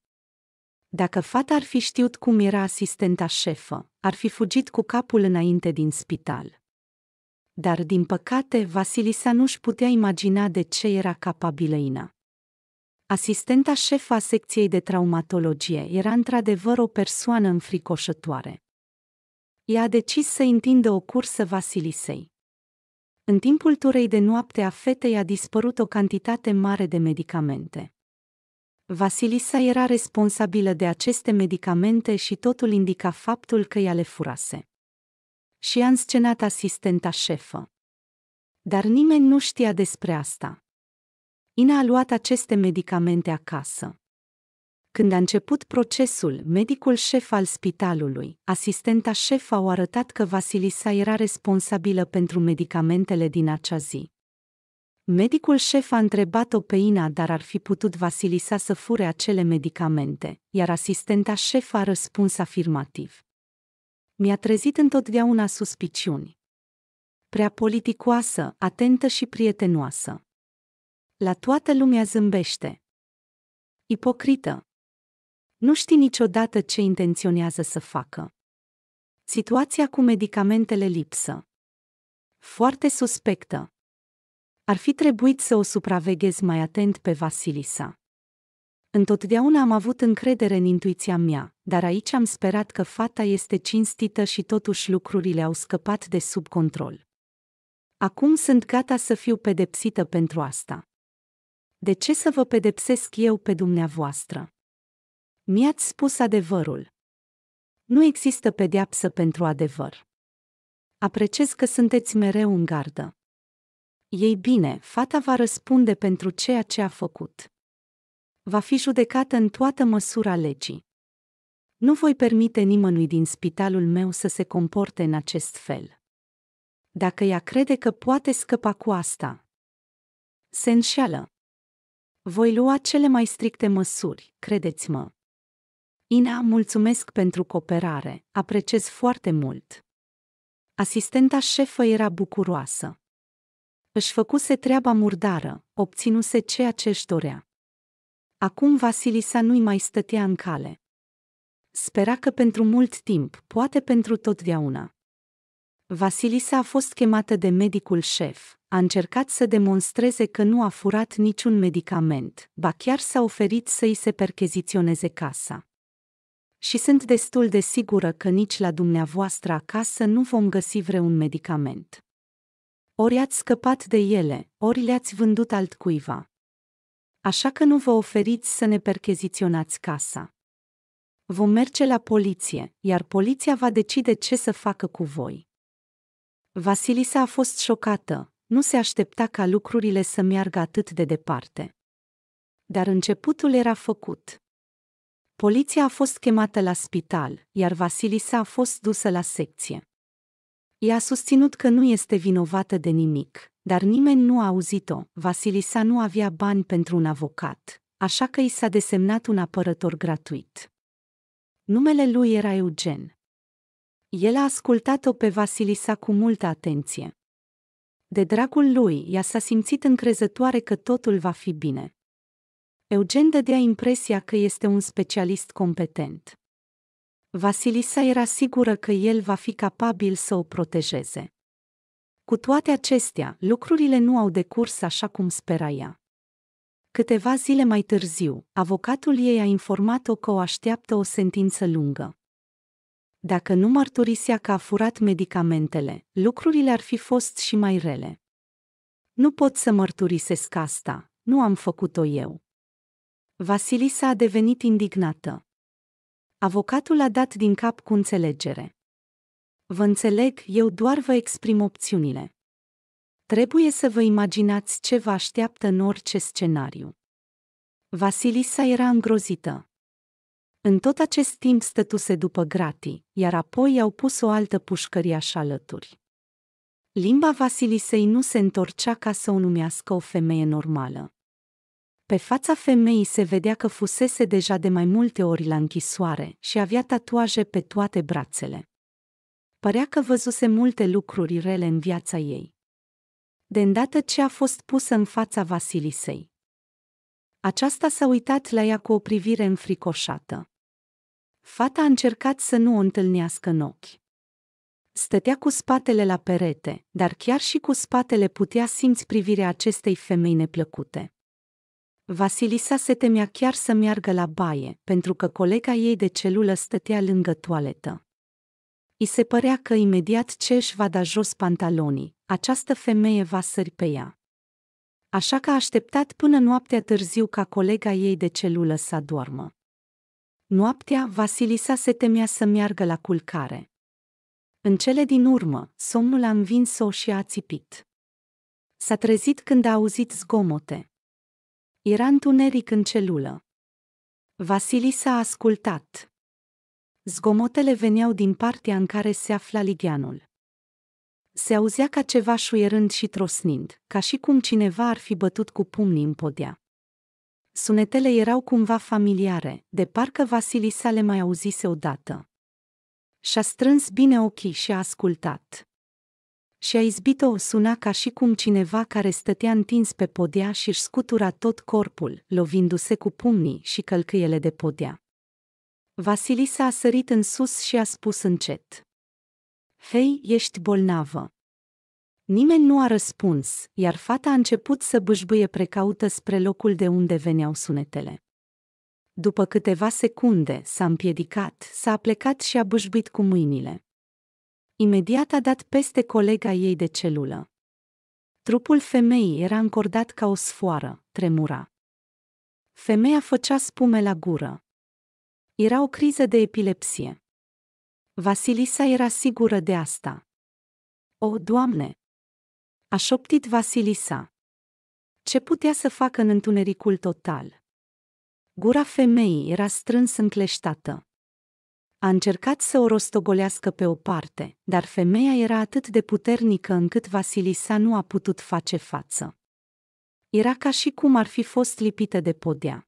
Dacă fata ar fi știut cum era asistenta șefă, ar fi fugit cu capul înainte din spital dar din păcate Vasilisa nu-și putea imagina de ce era capabilă Ina. Asistenta șefa secției de traumatologie era într-adevăr o persoană înfricoșătoare. Ea a decis să întindă o cursă Vasilisei. În timpul turei de noapte a fetei a dispărut o cantitate mare de medicamente. Vasilisa era responsabilă de aceste medicamente și totul indica faptul că ea le furase și a înscenat asistenta șefă. Dar nimeni nu știa despre asta. Ina a luat aceste medicamente acasă. Când a început procesul, medicul șef al spitalului, asistenta șef au arătat că Vasilisa era responsabilă pentru medicamentele din acea zi. Medicul șef a întrebat-o pe Ina, dar ar fi putut Vasilisa să fure acele medicamente, iar asistenta șef a răspuns afirmativ mi-a trezit întotdeauna suspiciuni. Prea politicoasă, atentă și prietenoasă. La toată lumea zâmbește. Ipocrită. Nu știi niciodată ce intenționează să facă. Situația cu medicamentele lipsă. Foarte suspectă. Ar fi trebuit să o supraveghez mai atent pe Vasilisa. Întotdeauna am avut încredere în intuiția mea, dar aici am sperat că fata este cinstită și totuși lucrurile au scăpat de sub control. Acum sunt gata să fiu pedepsită pentru asta. De ce să vă pedepsesc eu pe dumneavoastră? Mi-ați spus adevărul. Nu există pedeapsă pentru adevăr. Apreciez că sunteți mereu în gardă. Ei bine, fata va răspunde pentru ceea ce a făcut va fi judecată în toată măsura legii. Nu voi permite nimănui din spitalul meu să se comporte în acest fel. Dacă ea crede că poate scăpa cu asta, se înșeală. Voi lua cele mai stricte măsuri, credeți-mă. Ina, mulțumesc pentru cooperare, apreciez foarte mult. Asistenta șefă era bucuroasă. Își făcuse treaba murdară, obținuse ceea ce își dorea. Acum Vasilisa nu-i mai stătea în cale. Spera că pentru mult timp, poate pentru totdeauna. Vasilisa a fost chemată de medicul șef, a încercat să demonstreze că nu a furat niciun medicament, ba chiar s-a oferit să îi se percheziționeze casa. Și sunt destul de sigură că nici la dumneavoastră acasă nu vom găsi vreun medicament. Ori ați scăpat de ele, ori le-ați vândut altcuiva așa că nu vă oferiți să ne percheziționați casa. Vom merge la poliție, iar poliția va decide ce să facă cu voi. Vasilisa a fost șocată, nu se aștepta ca lucrurile să meargă atât de departe. Dar începutul era făcut. Poliția a fost chemată la spital, iar Vasilisa a fost dusă la secție. Ea a susținut că nu este vinovată de nimic, dar nimeni nu a auzit-o. Vasilisa nu avea bani pentru un avocat, așa că i s-a desemnat un apărător gratuit. Numele lui era Eugen. El a ascultat-o pe Vasilisa cu multă atenție. De dragul lui, ea s-a simțit încrezătoare că totul va fi bine. Eugen dădea impresia că este un specialist competent. Vasilisa era sigură că el va fi capabil să o protejeze. Cu toate acestea, lucrurile nu au decurs așa cum spera ea. Câteva zile mai târziu, avocatul ei a informat-o că o așteaptă o sentință lungă. Dacă nu mărturisea că a furat medicamentele, lucrurile ar fi fost și mai rele. Nu pot să mărturisesc asta, nu am făcut-o eu. Vasilisa a devenit indignată. Avocatul a dat din cap cu înțelegere. Vă înțeleg, eu doar vă exprim opțiunile. Trebuie să vă imaginați ce vă așteaptă în orice scenariu. Vasilisa era îngrozită. În tot acest timp stătuse după gratii, iar apoi i-au pus o altă așa alături. Limba Vasilisei nu se întorcea ca să o numească o femeie normală. Pe fața femeii se vedea că fusese deja de mai multe ori la închisoare și avea tatuaje pe toate brațele. Părea că văzuse multe lucruri rele în viața ei. De îndată ce a fost pusă în fața Vasilisei. Aceasta s-a uitat la ea cu o privire înfricoșată. Fata a încercat să nu o întâlnească în ochi. Stătea cu spatele la perete, dar chiar și cu spatele putea simți privirea acestei femei neplăcute. Vasilisa se temea chiar să meargă la baie, pentru că colega ei de celulă stătea lângă toaletă. I se părea că imediat ce își va da jos pantalonii, această femeie va sări pe ea. Așa că a așteptat până noaptea târziu ca colega ei de celulă să doarmă. Noaptea, Vasilisa se temea să meargă la culcare. În cele din urmă, somnul a învins-o și a țipit. S-a trezit când a auzit zgomote. Era întuneric în celulă. Vasilisa a ascultat. Zgomotele veneau din partea în care se afla Ligianul. Se auzea ca ceva șuierând și trosnind, ca și cum cineva ar fi bătut cu pumnii în podea. Sunetele erau cumva familiare, de parcă Vasilisa le mai auzise odată. Și-a strâns bine ochii și a ascultat și a izbit-o suna ca și cum cineva care stătea întins pe podea și își scutura tot corpul, lovindu-se cu pumnii și călcâiele de podea. Vasilisa a sărit în sus și a spus încet. Hei, ești bolnavă. Nimeni nu a răspuns, iar fata a început să bâșbâie precaută spre locul de unde veneau sunetele. După câteva secunde, s-a împiedicat, s-a plecat și a bâșbuit cu mâinile. Imediat a dat peste colega ei de celulă. Trupul femeii era încordat ca o sfoară, tremura. Femeia făcea spume la gură. Era o criză de epilepsie. Vasilisa era sigură de asta. O, Doamne! A șoptit Vasilisa. Ce putea să facă în întunericul total? Gura femeii era strâns încleștată. A încercat să o rostogolească pe o parte, dar femeia era atât de puternică încât Vasilisa nu a putut face față. Era ca și cum ar fi fost lipită de podea.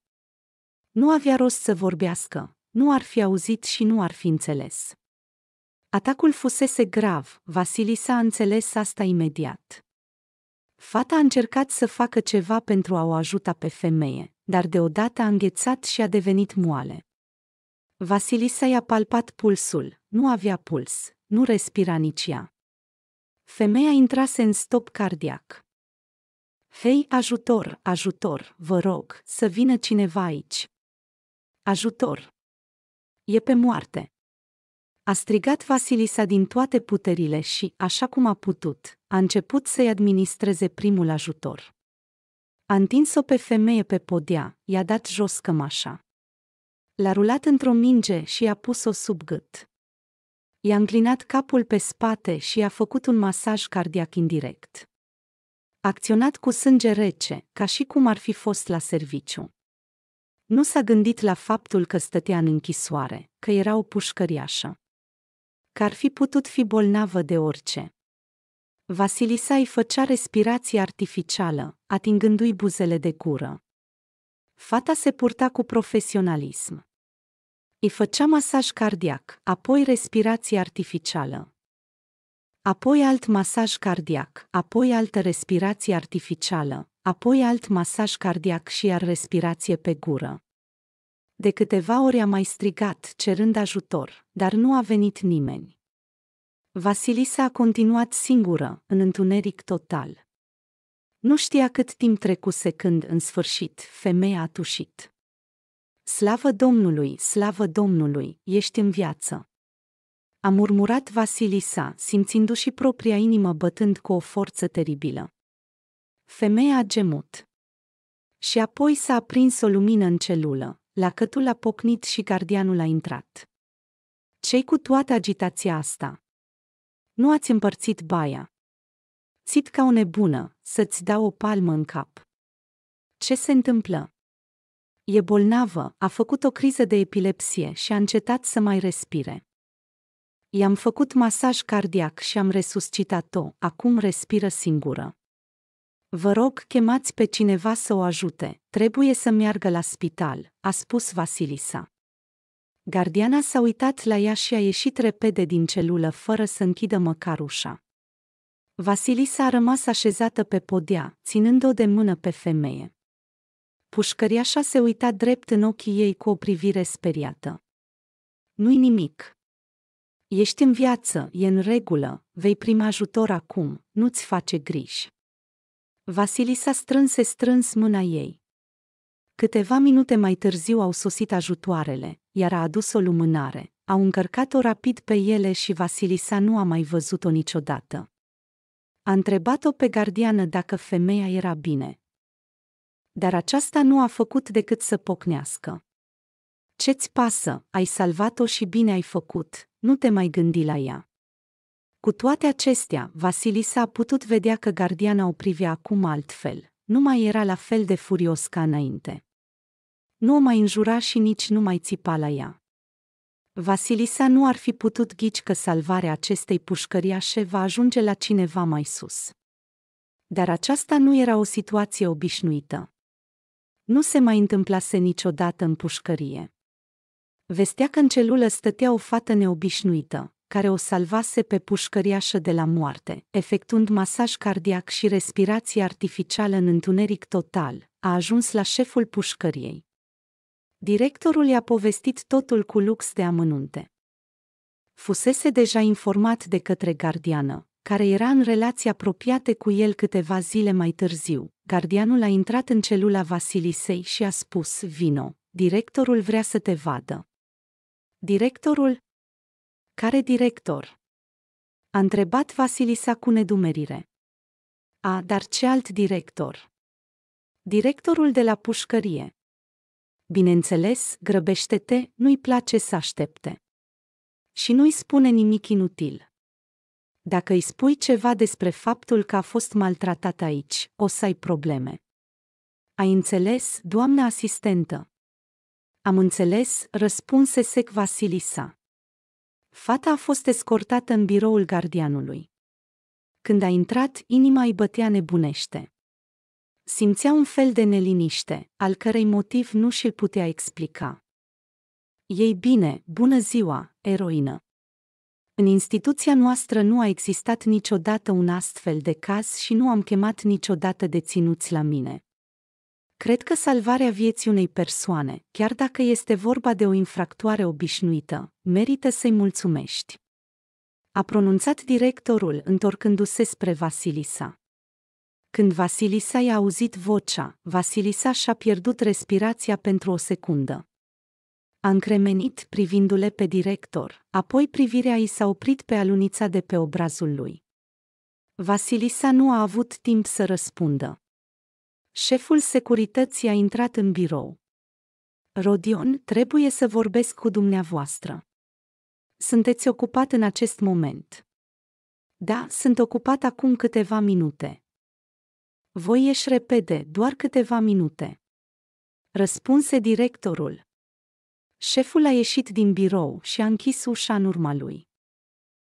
Nu avea rost să vorbească, nu ar fi auzit și nu ar fi înțeles. Atacul fusese grav, Vasilisa a înțeles asta imediat. Fata a încercat să facă ceva pentru a o ajuta pe femeie, dar deodată a înghețat și a devenit moale. Vasilisa i-a palpat pulsul, nu avea puls, nu respira nici ea. Femeia intrase în stop cardiac. Hei, ajutor, ajutor, vă rog, să vină cineva aici. Ajutor! e pe moarte. A strigat Vasilisa din toate puterile și, așa cum a putut, a început să-i administreze primul ajutor. A întins-o pe femeie pe podea, i-a dat jos cămașa. L-a rulat într-o minge și i-a pus-o sub gât. I-a înclinat capul pe spate și i-a făcut un masaj cardiac indirect acționat cu sânge rece, ca și cum ar fi fost la serviciu. Nu s-a gândit la faptul că stătea în închisoare, că era o pușcăriașă. Că ar fi putut fi bolnavă de orice. Vasilisa îi făcea respirație artificială, atingându-i buzele de gură. Fata se purta cu profesionalism. Îi făcea masaj cardiac, apoi respirație artificială. Apoi alt masaj cardiac, apoi altă respirație artificială, apoi alt masaj cardiac și iar respirație pe gură. De câteva ori a mai strigat, cerând ajutor, dar nu a venit nimeni. Vasilisa a continuat singură, în întuneric total. Nu știa cât timp trecuse când, în sfârșit, femeia a tușit. Slavă Domnului, slavă Domnului, ești în viață! A murmurat Vasilisa, simțindu-și propria inimă bătând cu o forță teribilă. Femeia a gemut. Și apoi s-a aprins o lumină în celulă, la cătul a pocnit și gardianul a intrat. Cei cu toată agitația asta? Nu ați împărțit baia. Țit ca o nebună, să-ți dau o palmă în cap. Ce se întâmplă? E bolnavă, a făcut o criză de epilepsie și a încetat să mai respire. I-am făcut masaj cardiac și am resuscitat-o, acum respiră singură. Vă rog, chemați pe cineva să o ajute, trebuie să meargă la spital, a spus Vasilisa. Gardiana s-a uitat la ea și a ieșit repede din celulă fără să închidă măcar ușa. Vasilisa a rămas așezată pe podea, ținând-o de mână pe femeie. Pușcăriașa se uita drept în ochii ei cu o privire speriată. Nu-i nimic. Ești în viață, e în regulă, vei primi ajutor acum, nu-ți face griji. Vasilisa strânse strâns mâna ei. Câteva minute mai târziu au sosit ajutoarele, iar a adus o lumânare. Au încărcat-o rapid pe ele și Vasilisa nu a mai văzut-o niciodată. A întrebat-o pe gardiană dacă femeia era bine. Dar aceasta nu a făcut decât să pocnească. Ce-ți pasă? Ai salvat-o și bine ai făcut, nu te mai gândi la ea. Cu toate acestea, Vasilisa a putut vedea că gardiana o privea acum altfel, nu mai era la fel de furios ca înainte. Nu o mai înjura și nici nu mai țipa la ea. Vasilisa nu ar fi putut ghici că salvarea acestei pușcăriașe va ajunge la cineva mai sus. Dar aceasta nu era o situație obișnuită. Nu se mai întâmplase niciodată în pușcărie. Vestea că în celulă stătea o fată neobișnuită, care o salvase pe pușcăriașă de la moarte, efectuând masaj cardiac și respirație artificială în întuneric total, a ajuns la șeful pușcăriei. Directorul i-a povestit totul cu lux de amănunte. Fusese deja informat de către gardiană, care era în relații apropiate cu el câteva zile mai târziu. Gardianul a intrat în celula Vasilisei și a spus, vino, directorul vrea să te vadă. Directorul, care director? A întrebat Vasilisa cu nedumerire. A, dar ce alt director? Directorul de la pușcărie. Bineînțeles, grăbește-te, nu-i place să aștepte. Și nu-i spune nimic inutil. Dacă îi spui ceva despre faptul că a fost maltratat aici, o să ai probleme. Ai înțeles, doamna asistentă? Am înțeles, răspunse sec Vasilisa. Fata a fost escortată în biroul gardianului. Când a intrat, inima îi bătea nebunește. Simțea un fel de neliniște, al cărei motiv nu și-l putea explica. Ei bine, bună ziua, eroină! În instituția noastră nu a existat niciodată un astfel de caz și nu am chemat niciodată deținuți la mine. Cred că salvarea vieții unei persoane, chiar dacă este vorba de o infractoare obișnuită, merită să-i mulțumești. A pronunțat directorul, întorcându-se spre Vasilisa. Când Vasilisa i-a auzit vocea, Vasilisa și-a pierdut respirația pentru o secundă. A încremenit privindu-le pe director, apoi privirea i s-a oprit pe alunița de pe obrazul lui. Vasilisa nu a avut timp să răspundă. Șeful securității a intrat în birou. Rodion, trebuie să vorbesc cu dumneavoastră. Sunteți ocupat în acest moment. Da, sunt ocupat acum câteva minute. Voi ieși repede, doar câteva minute. Răspunse directorul. Șeful a ieșit din birou și a închis ușa în urma lui.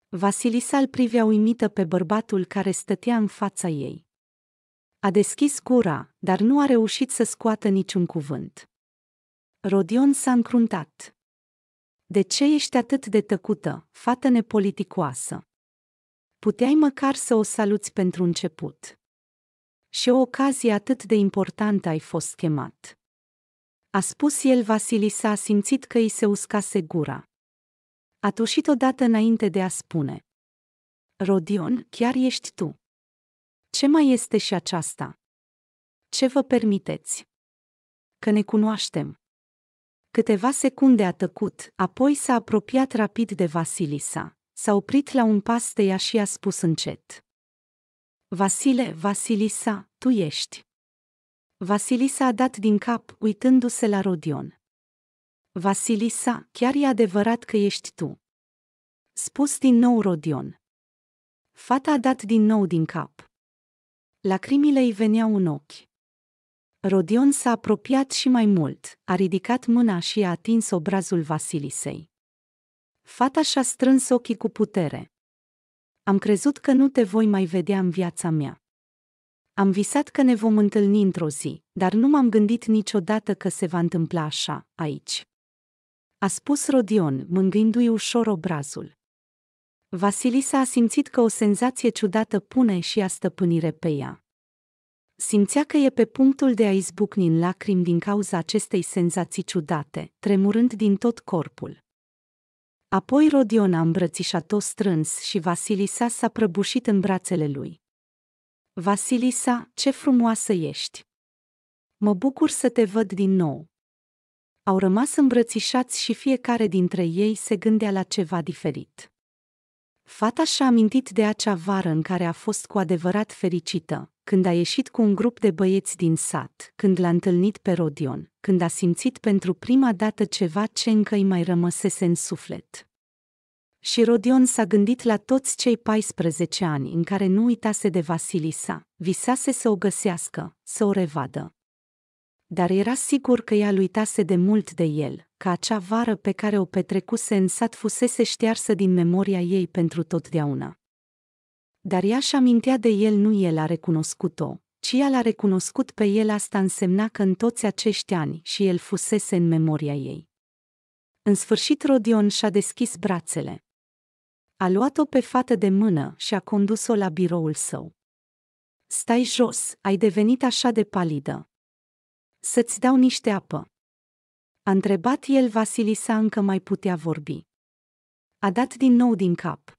Vasilisa îl privea uimită pe bărbatul care stătea în fața ei. A deschis gura, dar nu a reușit să scoată niciun cuvânt. Rodion s-a încruntat. De ce ești atât de tăcută, fată nepoliticoasă? Puteai măcar să o saluți pentru început. Și o ocazie atât de importantă ai fost chemat. A spus el Vasilisa a simțit că îi se uscase gura. A tușit odată înainte de a spune. Rodion, chiar ești tu. Ce mai este și aceasta? Ce vă permiteți? Că ne cunoaștem. Câteva secunde a tăcut, apoi s-a apropiat rapid de Vasilisa. S-a oprit la un pas de ea și a spus încet. Vasile, Vasilisa, tu ești. Vasilisa a dat din cap, uitându-se la Rodion. Vasilisa, chiar e adevărat că ești tu. Spus din nou Rodion. Fata a dat din nou din cap. Lacrimile îi veneau în ochi. Rodion s-a apropiat și mai mult, a ridicat mâna și a atins obrazul Vasilisei. Fata și-a strâns ochii cu putere. Am crezut că nu te voi mai vedea în viața mea. Am visat că ne vom întâlni într-o zi, dar nu m-am gândit niciodată că se va întâmpla așa, aici. A spus Rodion, mângâindu-i ușor obrazul. Vasilisa a simțit că o senzație ciudată pune și a stăpânire pe ea. Simțea că e pe punctul de a izbucni în lacrimi din cauza acestei senzații ciudate, tremurând din tot corpul. Apoi Rodion a îmbrățișat-o strâns și Vasilisa s-a prăbușit în brațele lui. Vasilisa, ce frumoasă ești! Mă bucur să te văd din nou. Au rămas îmbrățișați și fiecare dintre ei se gândea la ceva diferit. Fata și-a amintit de acea vară în care a fost cu adevărat fericită, când a ieșit cu un grup de băieți din sat, când l-a întâlnit pe Rodion, când a simțit pentru prima dată ceva ce încă îi mai rămăsese în suflet. Și Rodion s-a gândit la toți cei 14 ani în care nu uitase de Vasilisa, visase să o găsească, să o revadă dar era sigur că ea luitase de mult de el, că acea vară pe care o petrecuse în sat fusese ștearsă din memoria ei pentru totdeauna. Dar ea și amintea de el nu el a recunoscut-o, ci ea l-a recunoscut pe el asta însemna că în toți acești ani și el fusese în memoria ei. În sfârșit Rodion și-a deschis brațele. A luat-o pe fată de mână și a condus-o la biroul său. Stai jos, ai devenit așa de palidă, să-ți dau niște apă. A întrebat el Vasilisa încă mai putea vorbi. A dat din nou din cap.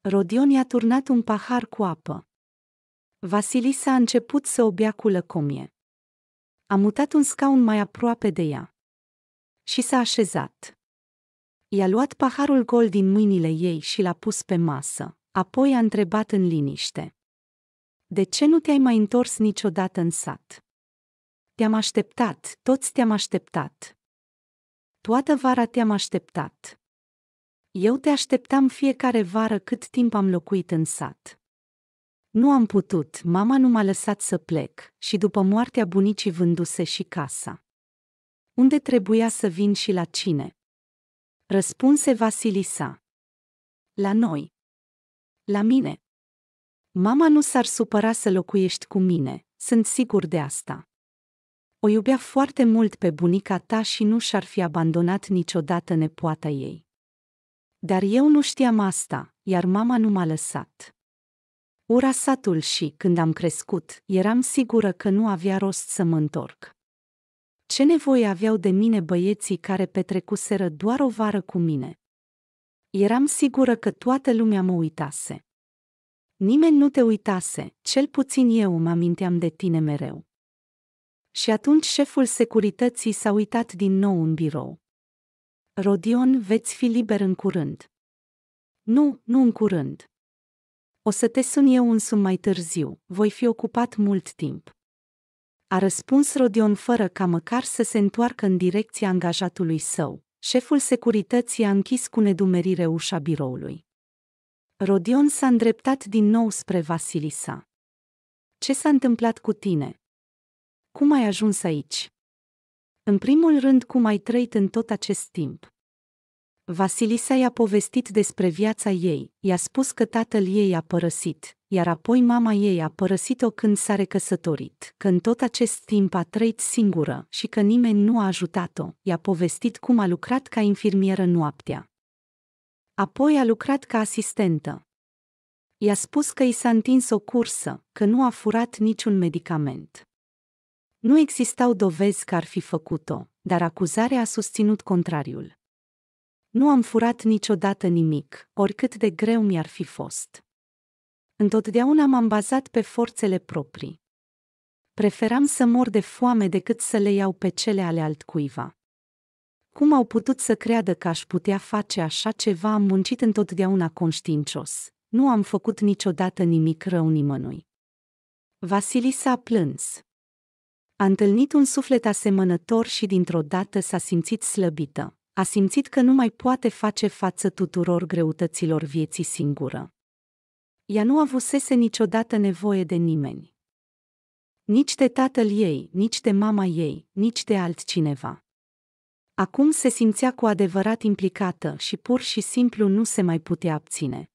Rodion i-a turnat un pahar cu apă. Vasilisa a început să o bea cu lăcomie. A mutat un scaun mai aproape de ea. Și s-a așezat. I-a luat paharul gol din mâinile ei și l-a pus pe masă, apoi a întrebat în liniște. De ce nu te-ai mai întors niciodată în sat? Te-am așteptat, toți te-am așteptat. Toată vara te-am așteptat. Eu te așteptam fiecare vară cât timp am locuit în sat. Nu am putut, mama nu m-a lăsat să plec și după moartea bunicii vânduse și casa. Unde trebuia să vin și la cine? Răspunse Vasilisa. La noi. La mine. Mama nu s-ar supăra să locuiești cu mine, sunt sigur de asta. O iubea foarte mult pe bunica ta și nu și-ar fi abandonat niciodată nepoata ei. Dar eu nu știam asta, iar mama nu m-a lăsat. Ura satul și, când am crescut, eram sigură că nu avea rost să mă întorc. Ce nevoie aveau de mine băieții care petrecuseră doar o vară cu mine? Eram sigură că toată lumea mă uitase. Nimeni nu te uitase, cel puțin eu mă aminteam de tine mereu. Și atunci șeful securității s-a uitat din nou în birou. Rodion, veți fi liber în curând. Nu, nu în curând. O să te sun eu însumi mai târziu, voi fi ocupat mult timp. A răspuns Rodion fără ca măcar să se întoarcă în direcția angajatului său. Șeful securității a închis cu nedumerire ușa biroului. Rodion s-a îndreptat din nou spre Vasilisa. Ce s-a întâmplat cu tine? Cum ai ajuns aici? În primul rând, cum ai trăit în tot acest timp? Vasilisa i-a povestit despre viața ei, i-a spus că tatăl ei a părăsit, iar apoi mama ei a părăsit-o când s-a recăsătorit, că în tot acest timp a trăit singură și că nimeni nu a ajutat-o, i-a povestit cum a lucrat ca infirmieră noaptea. Apoi a lucrat ca asistentă. I-a spus că i s-a întins o cursă, că nu a furat niciun medicament. Nu existau dovezi că ar fi făcut-o, dar acuzarea a susținut contrariul. Nu am furat niciodată nimic, oricât de greu mi-ar fi fost. Întotdeauna m-am bazat pe forțele proprii. Preferam să mor de foame decât să le iau pe cele ale altcuiva. Cum au putut să creadă că aș putea face așa ceva? Am muncit întotdeauna conștiincios. Nu am făcut niciodată nimic rău nimănui. Vasilisa a plâns. A întâlnit un suflet asemănător și dintr-o dată s-a simțit slăbită. A simțit că nu mai poate face față tuturor greutăților vieții singură. Ea nu avusese niciodată nevoie de nimeni. Nici de tatăl ei, nici de mama ei, nici de altcineva. Acum se simțea cu adevărat implicată și pur și simplu nu se mai putea abține.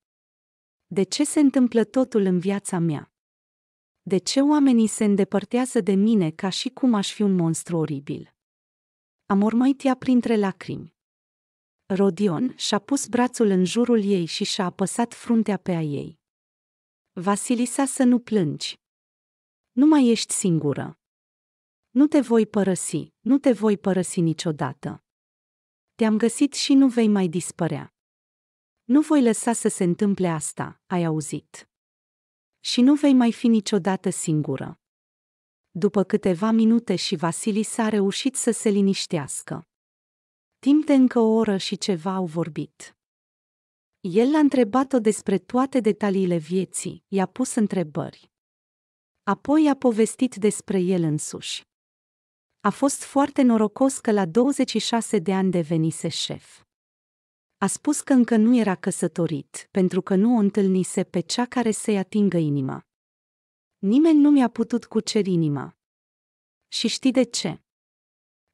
De ce se întâmplă totul în viața mea? De ce oamenii se îndepărtează de mine ca și cum aș fi un monstru oribil? Am urmărit ea printre lacrimi. Rodion și-a pus brațul în jurul ei și și-a apăsat fruntea pe a ei. Vasilisa să nu plângi. Nu mai ești singură. Nu te voi părăsi, nu te voi părăsi niciodată. Te-am găsit și nu vei mai dispărea. Nu voi lăsa să se întâmple asta, ai auzit și nu vei mai fi niciodată singură. După câteva minute și Vasilis a reușit să se liniștească. Timp de încă o oră și ceva au vorbit. El l-a întrebat-o despre toate detaliile vieții, i-a pus întrebări. Apoi a povestit despre el însuși. A fost foarte norocos că la 26 de ani devenise șef. A spus că încă nu era căsătorit, pentru că nu o întâlnise pe cea care să-i atingă inima. Nimeni nu mi-a putut cuceri inima. Și știi de ce?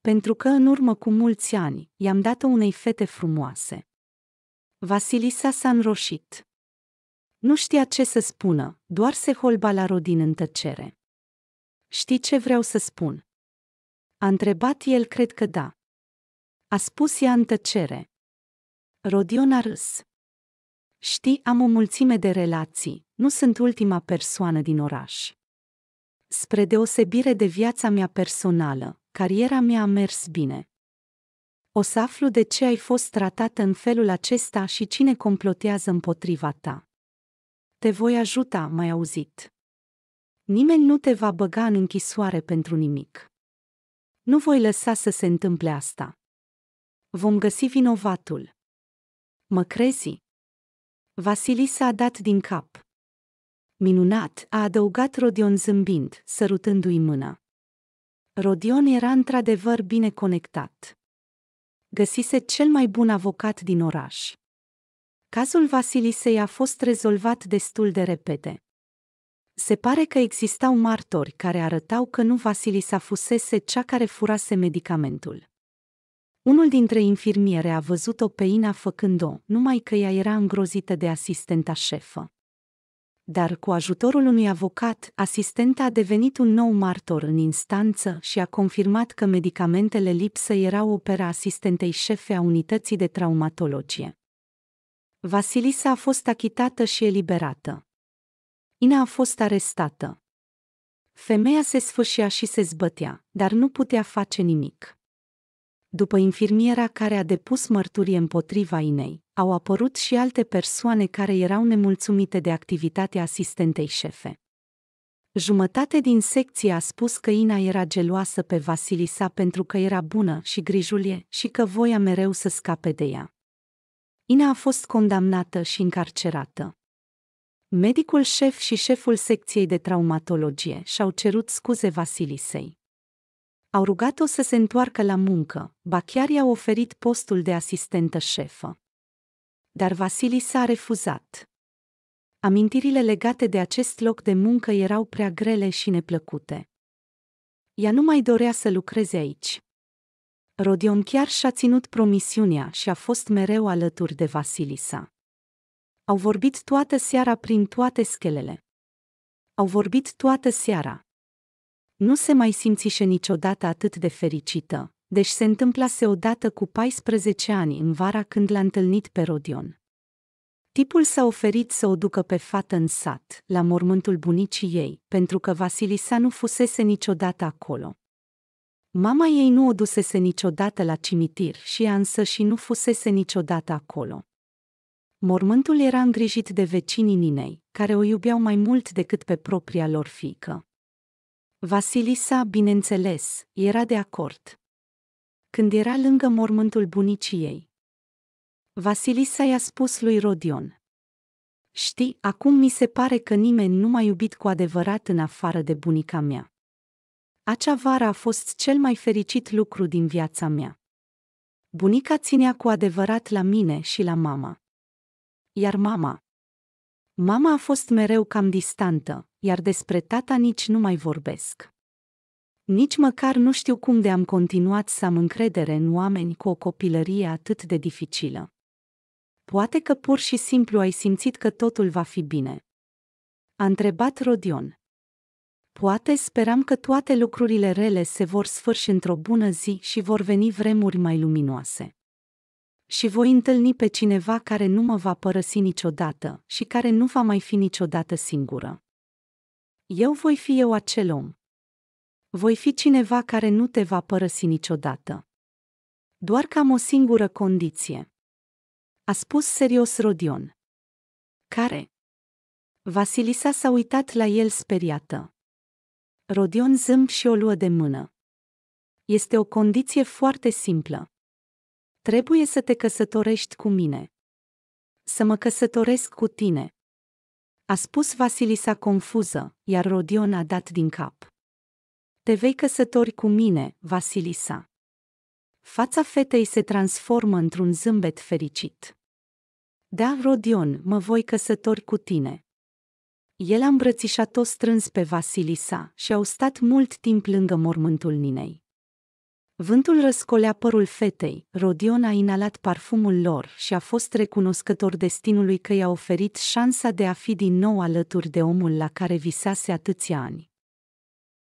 Pentru că în urmă cu mulți ani i-am dat-o unei fete frumoase. Vasilisa s-a înroșit. Nu știa ce să spună, doar se holba la rodin în tăcere. Știi ce vreau să spun? A întrebat el, cred că da. A spus ea în tăcere. Rodion a râs. Știi, am o mulțime de relații, nu sunt ultima persoană din oraș. Spre deosebire de viața mea personală, cariera mea a mers bine. O să aflu de ce ai fost tratată în felul acesta și cine complotează împotriva ta. Te voi ajuta, mai auzit. Nimeni nu te va băga în închisoare pentru nimic. Nu voi lăsa să se întâmple asta. Vom găsi vinovatul. Mă crezi? Vasilisa a dat din cap. Minunat, a adăugat Rodion zâmbind, sărutându-i mâna. Rodion era într-adevăr bine conectat. Găsise cel mai bun avocat din oraș. Cazul Vasilisei a fost rezolvat destul de repede. Se pare că existau martori care arătau că nu Vasilisa fusese cea care furase medicamentul. Unul dintre infirmiere a văzut-o pe Ina făcând-o, numai că ea era îngrozită de asistenta șefă. Dar cu ajutorul unui avocat, asistenta a devenit un nou martor în instanță și a confirmat că medicamentele lipsă erau opera asistentei șefe a unității de traumatologie. Vasilisa a fost achitată și eliberată. Ina a fost arestată. Femeia se sfâșia și se zbătea, dar nu putea face nimic după infirmiera care a depus mărturie împotriva Inei, au apărut și alte persoane care erau nemulțumite de activitatea asistentei șefe. Jumătate din secție a spus că Ina era geloasă pe Vasilisa pentru că era bună și grijulie și că voia mereu să scape de ea. Ina a fost condamnată și încarcerată. Medicul șef și șeful secției de traumatologie și-au cerut scuze Vasilisei. Au rugat-o să se întoarcă la muncă, ba chiar i-au oferit postul de asistentă șefă. Dar s a refuzat. Amintirile legate de acest loc de muncă erau prea grele și neplăcute. Ea nu mai dorea să lucreze aici. Rodion chiar și-a ținut promisiunea și a fost mereu alături de Vasilisa. Au vorbit toată seara prin toate schelele. Au vorbit toată seara, nu se mai simțișe niciodată atât de fericită, deci se întâmplase odată cu 14 ani în vara când l-a întâlnit pe Rodion. Tipul s-a oferit să o ducă pe fată în sat, la mormântul bunicii ei, pentru că Vasilisa nu fusese niciodată acolo. Mama ei nu o dusese niciodată la cimitir și ea însă și nu fusese niciodată acolo. Mormântul era îngrijit de vecinii Ninei, care o iubeau mai mult decât pe propria lor fică. Vasilisa, bineînțeles, era de acord. Când era lângă mormântul bunicii ei, Vasilisa i-a spus lui Rodion. Știi, acum mi se pare că nimeni nu m-a iubit cu adevărat în afară de bunica mea. Acea vară a fost cel mai fericit lucru din viața mea. Bunica ținea cu adevărat la mine și la mama. Iar mama Mama a fost mereu cam distantă, iar despre tata nici nu mai vorbesc. Nici măcar nu știu cum de am continuat să am încredere în oameni cu o copilărie atât de dificilă. Poate că pur și simplu ai simțit că totul va fi bine. A întrebat Rodion. Poate speram că toate lucrurile rele se vor sfârși într-o bună zi și vor veni vremuri mai luminoase și voi întâlni pe cineva care nu mă va părăsi niciodată și care nu va mai fi niciodată singură. Eu voi fi eu acel om. Voi fi cineva care nu te va părăsi niciodată. Doar că am o singură condiție. A spus serios Rodion. Care? Vasilisa s-a uitat la el speriată. Rodion zâmb și o luă de mână. Este o condiție foarte simplă. Trebuie să te căsătorești cu mine. Să mă căsătoresc cu tine. A spus Vasilisa confuză, iar Rodion a dat din cap. Te vei căsători cu mine, Vasilisa. Fața fetei se transformă într-un zâmbet fericit. Da, Rodion, mă voi căsători cu tine. El a îmbrățișat-o strâns pe Vasilisa și au stat mult timp lângă mormântul Ninei. Vântul răscolea părul fetei, Rodion a inalat parfumul lor și a fost recunoscător destinului că i-a oferit șansa de a fi din nou alături de omul la care visase atâția ani.